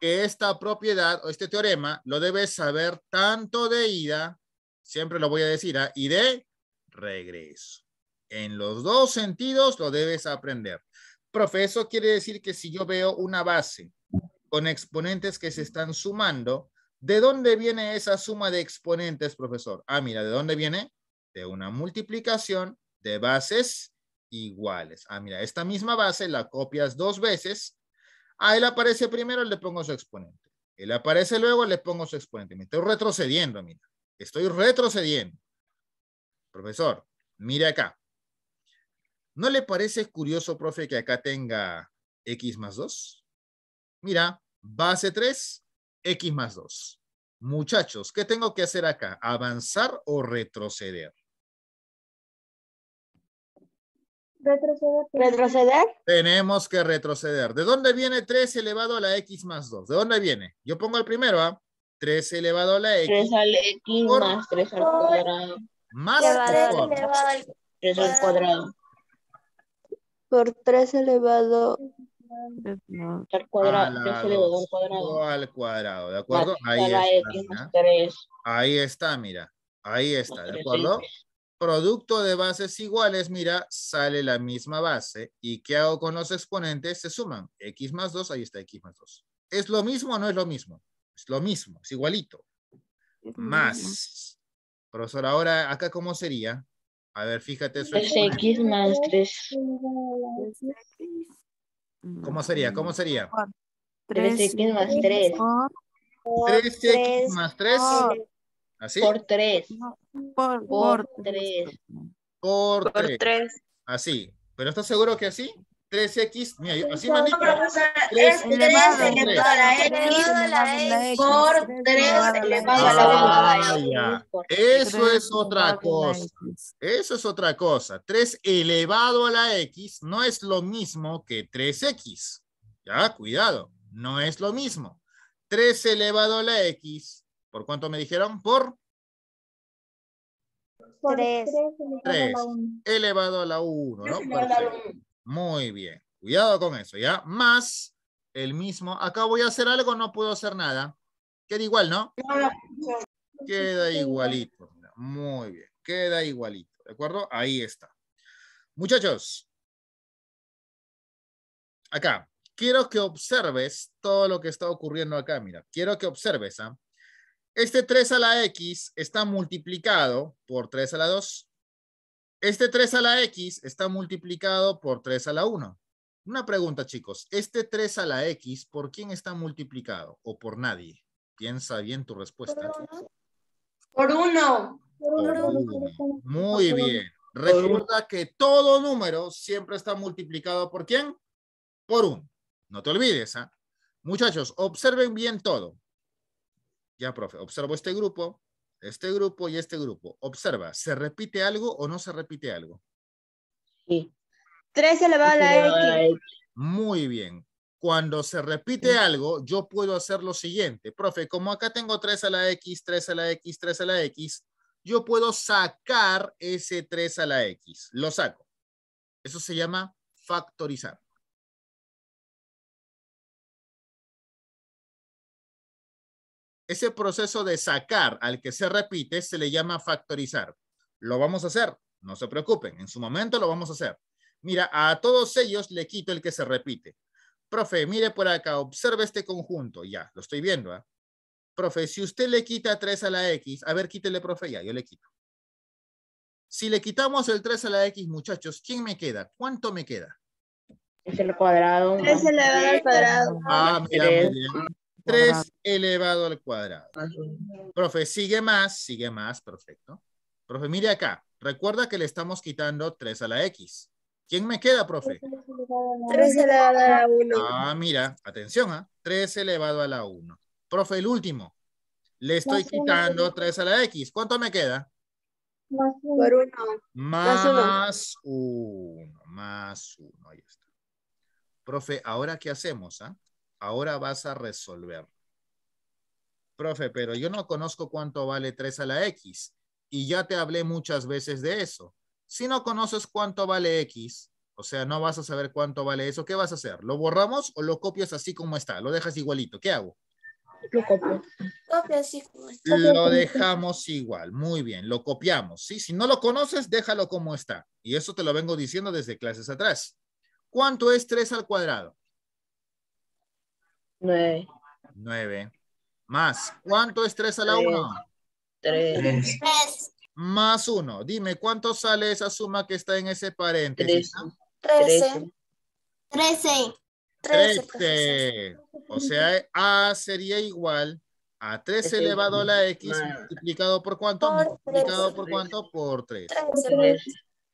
que esta propiedad o este teorema lo debes saber tanto de ida, siempre lo voy a decir, a ¿ah? y de regreso. En los dos sentidos lo debes aprender. Profesor, quiere decir que si yo veo una base con exponentes que se están sumando, ¿de dónde viene esa suma de exponentes, profesor? Ah, mira, ¿de dónde viene? De una multiplicación de bases iguales. Ah, mira, esta misma base la copias dos veces. A él aparece primero, le pongo su exponente. Él aparece luego, le pongo su exponente. Me estoy retrocediendo, mira. Estoy retrocediendo. Profesor, mire acá. ¿No le parece curioso, profe, que acá tenga x más 2? Mira, base 3, x más 2. Muchachos, ¿qué tengo que hacer acá? ¿Avanzar o retroceder? Retroceder. ¿Retroceder? Tenemos que retroceder. ¿De dónde viene 3 elevado a la x más 2? ¿De dónde viene? Yo pongo el primero, ¿ah? 3 elevado a la x. 3 al x más 3 al cuadrado. Más elevado, al... 3 al cuadrado por 3 elevado al cuadrado, al cuadrado. Al cuadrado, ¿de acuerdo? Ahí está, ahí está, mira. Ahí está, ¿de acuerdo? Producto de bases iguales, mira, sale la misma base. ¿Y qué hago con los exponentes? Se suman. X más 2, ahí está X más 2. ¿Es lo mismo o no es lo mismo? Es lo mismo, es igualito. Más. Profesor, ahora acá, ¿cómo sería? A ver, fíjate eso. 3x más 3. ¿Cómo sería? ¿Cómo sería? 3x más 3. 3x más 3. ¿Así? Por 3. Por 3. Por 3. Así. ¿Pero estás seguro que así? 3x, mira, así me manito. 3 elevado a la X. por 3 elevado a la ah, Eso es otra cosa. Eso es otra cosa. 3 elevado a la x no es lo mismo que 3x. Ya, cuidado. No es lo mismo. 3 elevado a la x. ¿Por cuánto me dijeron? Por 3. 3 elevado a la 1, ¿no? 1. Muy bien. Cuidado con eso, ¿ya? Más el mismo. Acá voy a hacer algo, no puedo hacer nada. Queda igual, ¿no? Queda igualito. Muy bien. Queda igualito. ¿De acuerdo? Ahí está. Muchachos. Acá. Quiero que observes todo lo que está ocurriendo acá. Mira, quiero que observes. ¿ah? Este 3 a la X está multiplicado por 3 a la 2 este 3 a la X está multiplicado por 3 a la 1. Una pregunta, chicos. Este 3 a la X, ¿por quién está multiplicado? ¿O por nadie? Piensa bien tu respuesta. Por uno. Muy bien. Recuerda que todo número siempre está multiplicado por quién? Por uno. No te olvides. ¿ah? Muchachos, observen bien todo. Ya, profe, observo este grupo este grupo y este grupo. Observa, ¿se repite algo o no se repite algo? Sí. 3 elevado a la X. Muy bien. Cuando se repite algo, yo puedo hacer lo siguiente. Profe, como acá tengo 3 a la X, 3 a la X, 3 a la X, yo puedo sacar ese 3 a la X. Lo saco. Eso se llama factorizar. Ese proceso de sacar al que se repite se le llama factorizar. Lo vamos a hacer, no se preocupen, en su momento lo vamos a hacer. Mira, a todos ellos le quito el que se repite. Profe, mire por acá, observe este conjunto, ya, lo estoy viendo. ¿ah? Profe, si usted le quita 3 a la X, a ver, quítele, profe, ya, yo le quito. Si le quitamos el 3 a la X, muchachos, ¿quién me queda? ¿Cuánto me queda? Es el cuadrado. elevado cuadrado. Ah, mira, muy bien. 3 elevado al cuadrado. Profe, sigue más, sigue más, perfecto. Profe, mire acá. Recuerda que le estamos quitando 3 a la X. ¿Quién me queda, profe? 3 elevado a la 1. Ah, mira, atención, ¿ah? 3 elevado a la 1. Profe, el último. Le estoy quitando 3 a la X. ¿Cuánto me queda? Más 1. Más 1. Más 1. Ahí está. Profe, ¿ahora qué hacemos? ah? ahora vas a resolver. Profe, pero yo no conozco cuánto vale 3 a la X y ya te hablé muchas veces de eso. Si no conoces cuánto vale X, o sea, no vas a saber cuánto vale eso, ¿qué vas a hacer? ¿Lo borramos o lo copias así como está? ¿Lo dejas igualito? ¿Qué hago? Lo copio. Copio así como está. Lo dejamos igual, muy bien, lo copiamos. ¿sí? Si no lo conoces, déjalo como está. Y eso te lo vengo diciendo desde clases atrás. ¿Cuánto es 3 al cuadrado? 9. 9. Más. ¿Cuánto es 3 a la 1? 3. 3. Más 1. Dime, ¿cuánto sale esa suma que está en ese paréntesis? 13. 13. 13. O sea, A sería igual a 3 elevado a la X multiplicado por cuánto? Multiplicado por cuánto por 3. 3.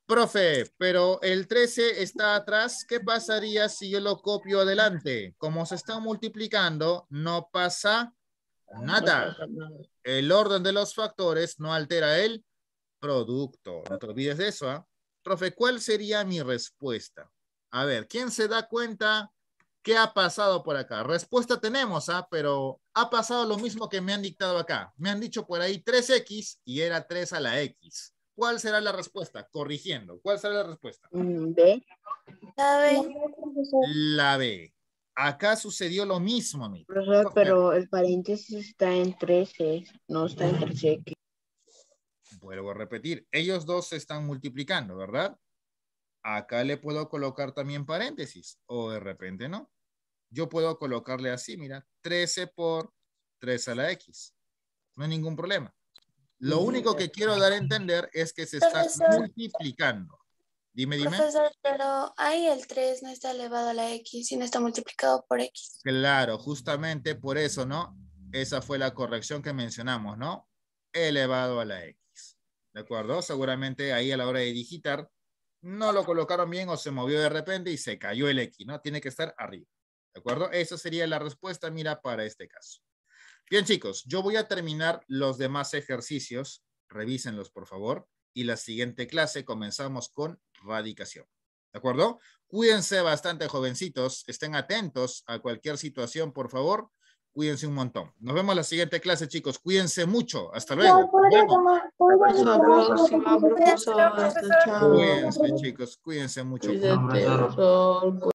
Profe, pero el 13 está atrás. ¿Qué pasaría si yo lo copio adelante? Como se está multiplicando, no pasa nada. El orden de los factores no altera el producto. No te olvides de eso. ¿ah? Profe, ¿cuál sería mi respuesta? A ver, ¿quién se da cuenta qué ha pasado por acá? Respuesta tenemos, ¿ah? pero ha pasado lo mismo que me han dictado acá. Me han dicho por ahí 3X y era 3 a la X. ¿Cuál será la respuesta? Corrigiendo. ¿Cuál será la respuesta? Mm, B. La B. La B. Acá sucedió lo mismo, amigo. Profesor, pero el paréntesis está en 13, no está en 13. Vuelvo a repetir, ellos dos se están multiplicando, ¿verdad? Acá le puedo colocar también paréntesis, o de repente no. Yo puedo colocarle así, mira, 13 por 3 a la X. No hay ningún problema. Lo único que quiero dar a entender es que se está multiplicando. Dime, dime. pero ahí el 3 no está elevado a la X, sino está multiplicado por X. Claro, justamente por eso, ¿no? Esa fue la corrección que mencionamos, ¿no? Elevado a la X. ¿De acuerdo? Seguramente ahí a la hora de digitar no lo colocaron bien o se movió de repente y se cayó el X, ¿no? Tiene que estar arriba. ¿De acuerdo? Esa sería la respuesta, mira, para este caso. Bien, chicos, yo voy a terminar los demás ejercicios. Revísenlos, por favor. Y la siguiente clase comenzamos con radicación. ¿De acuerdo? Cuídense bastante, jovencitos. Estén atentos a cualquier situación, por favor. Cuídense un montón. Nos vemos en la siguiente clase, chicos. Cuídense mucho. Hasta luego. Cuídense, chicos. Cuídense mucho.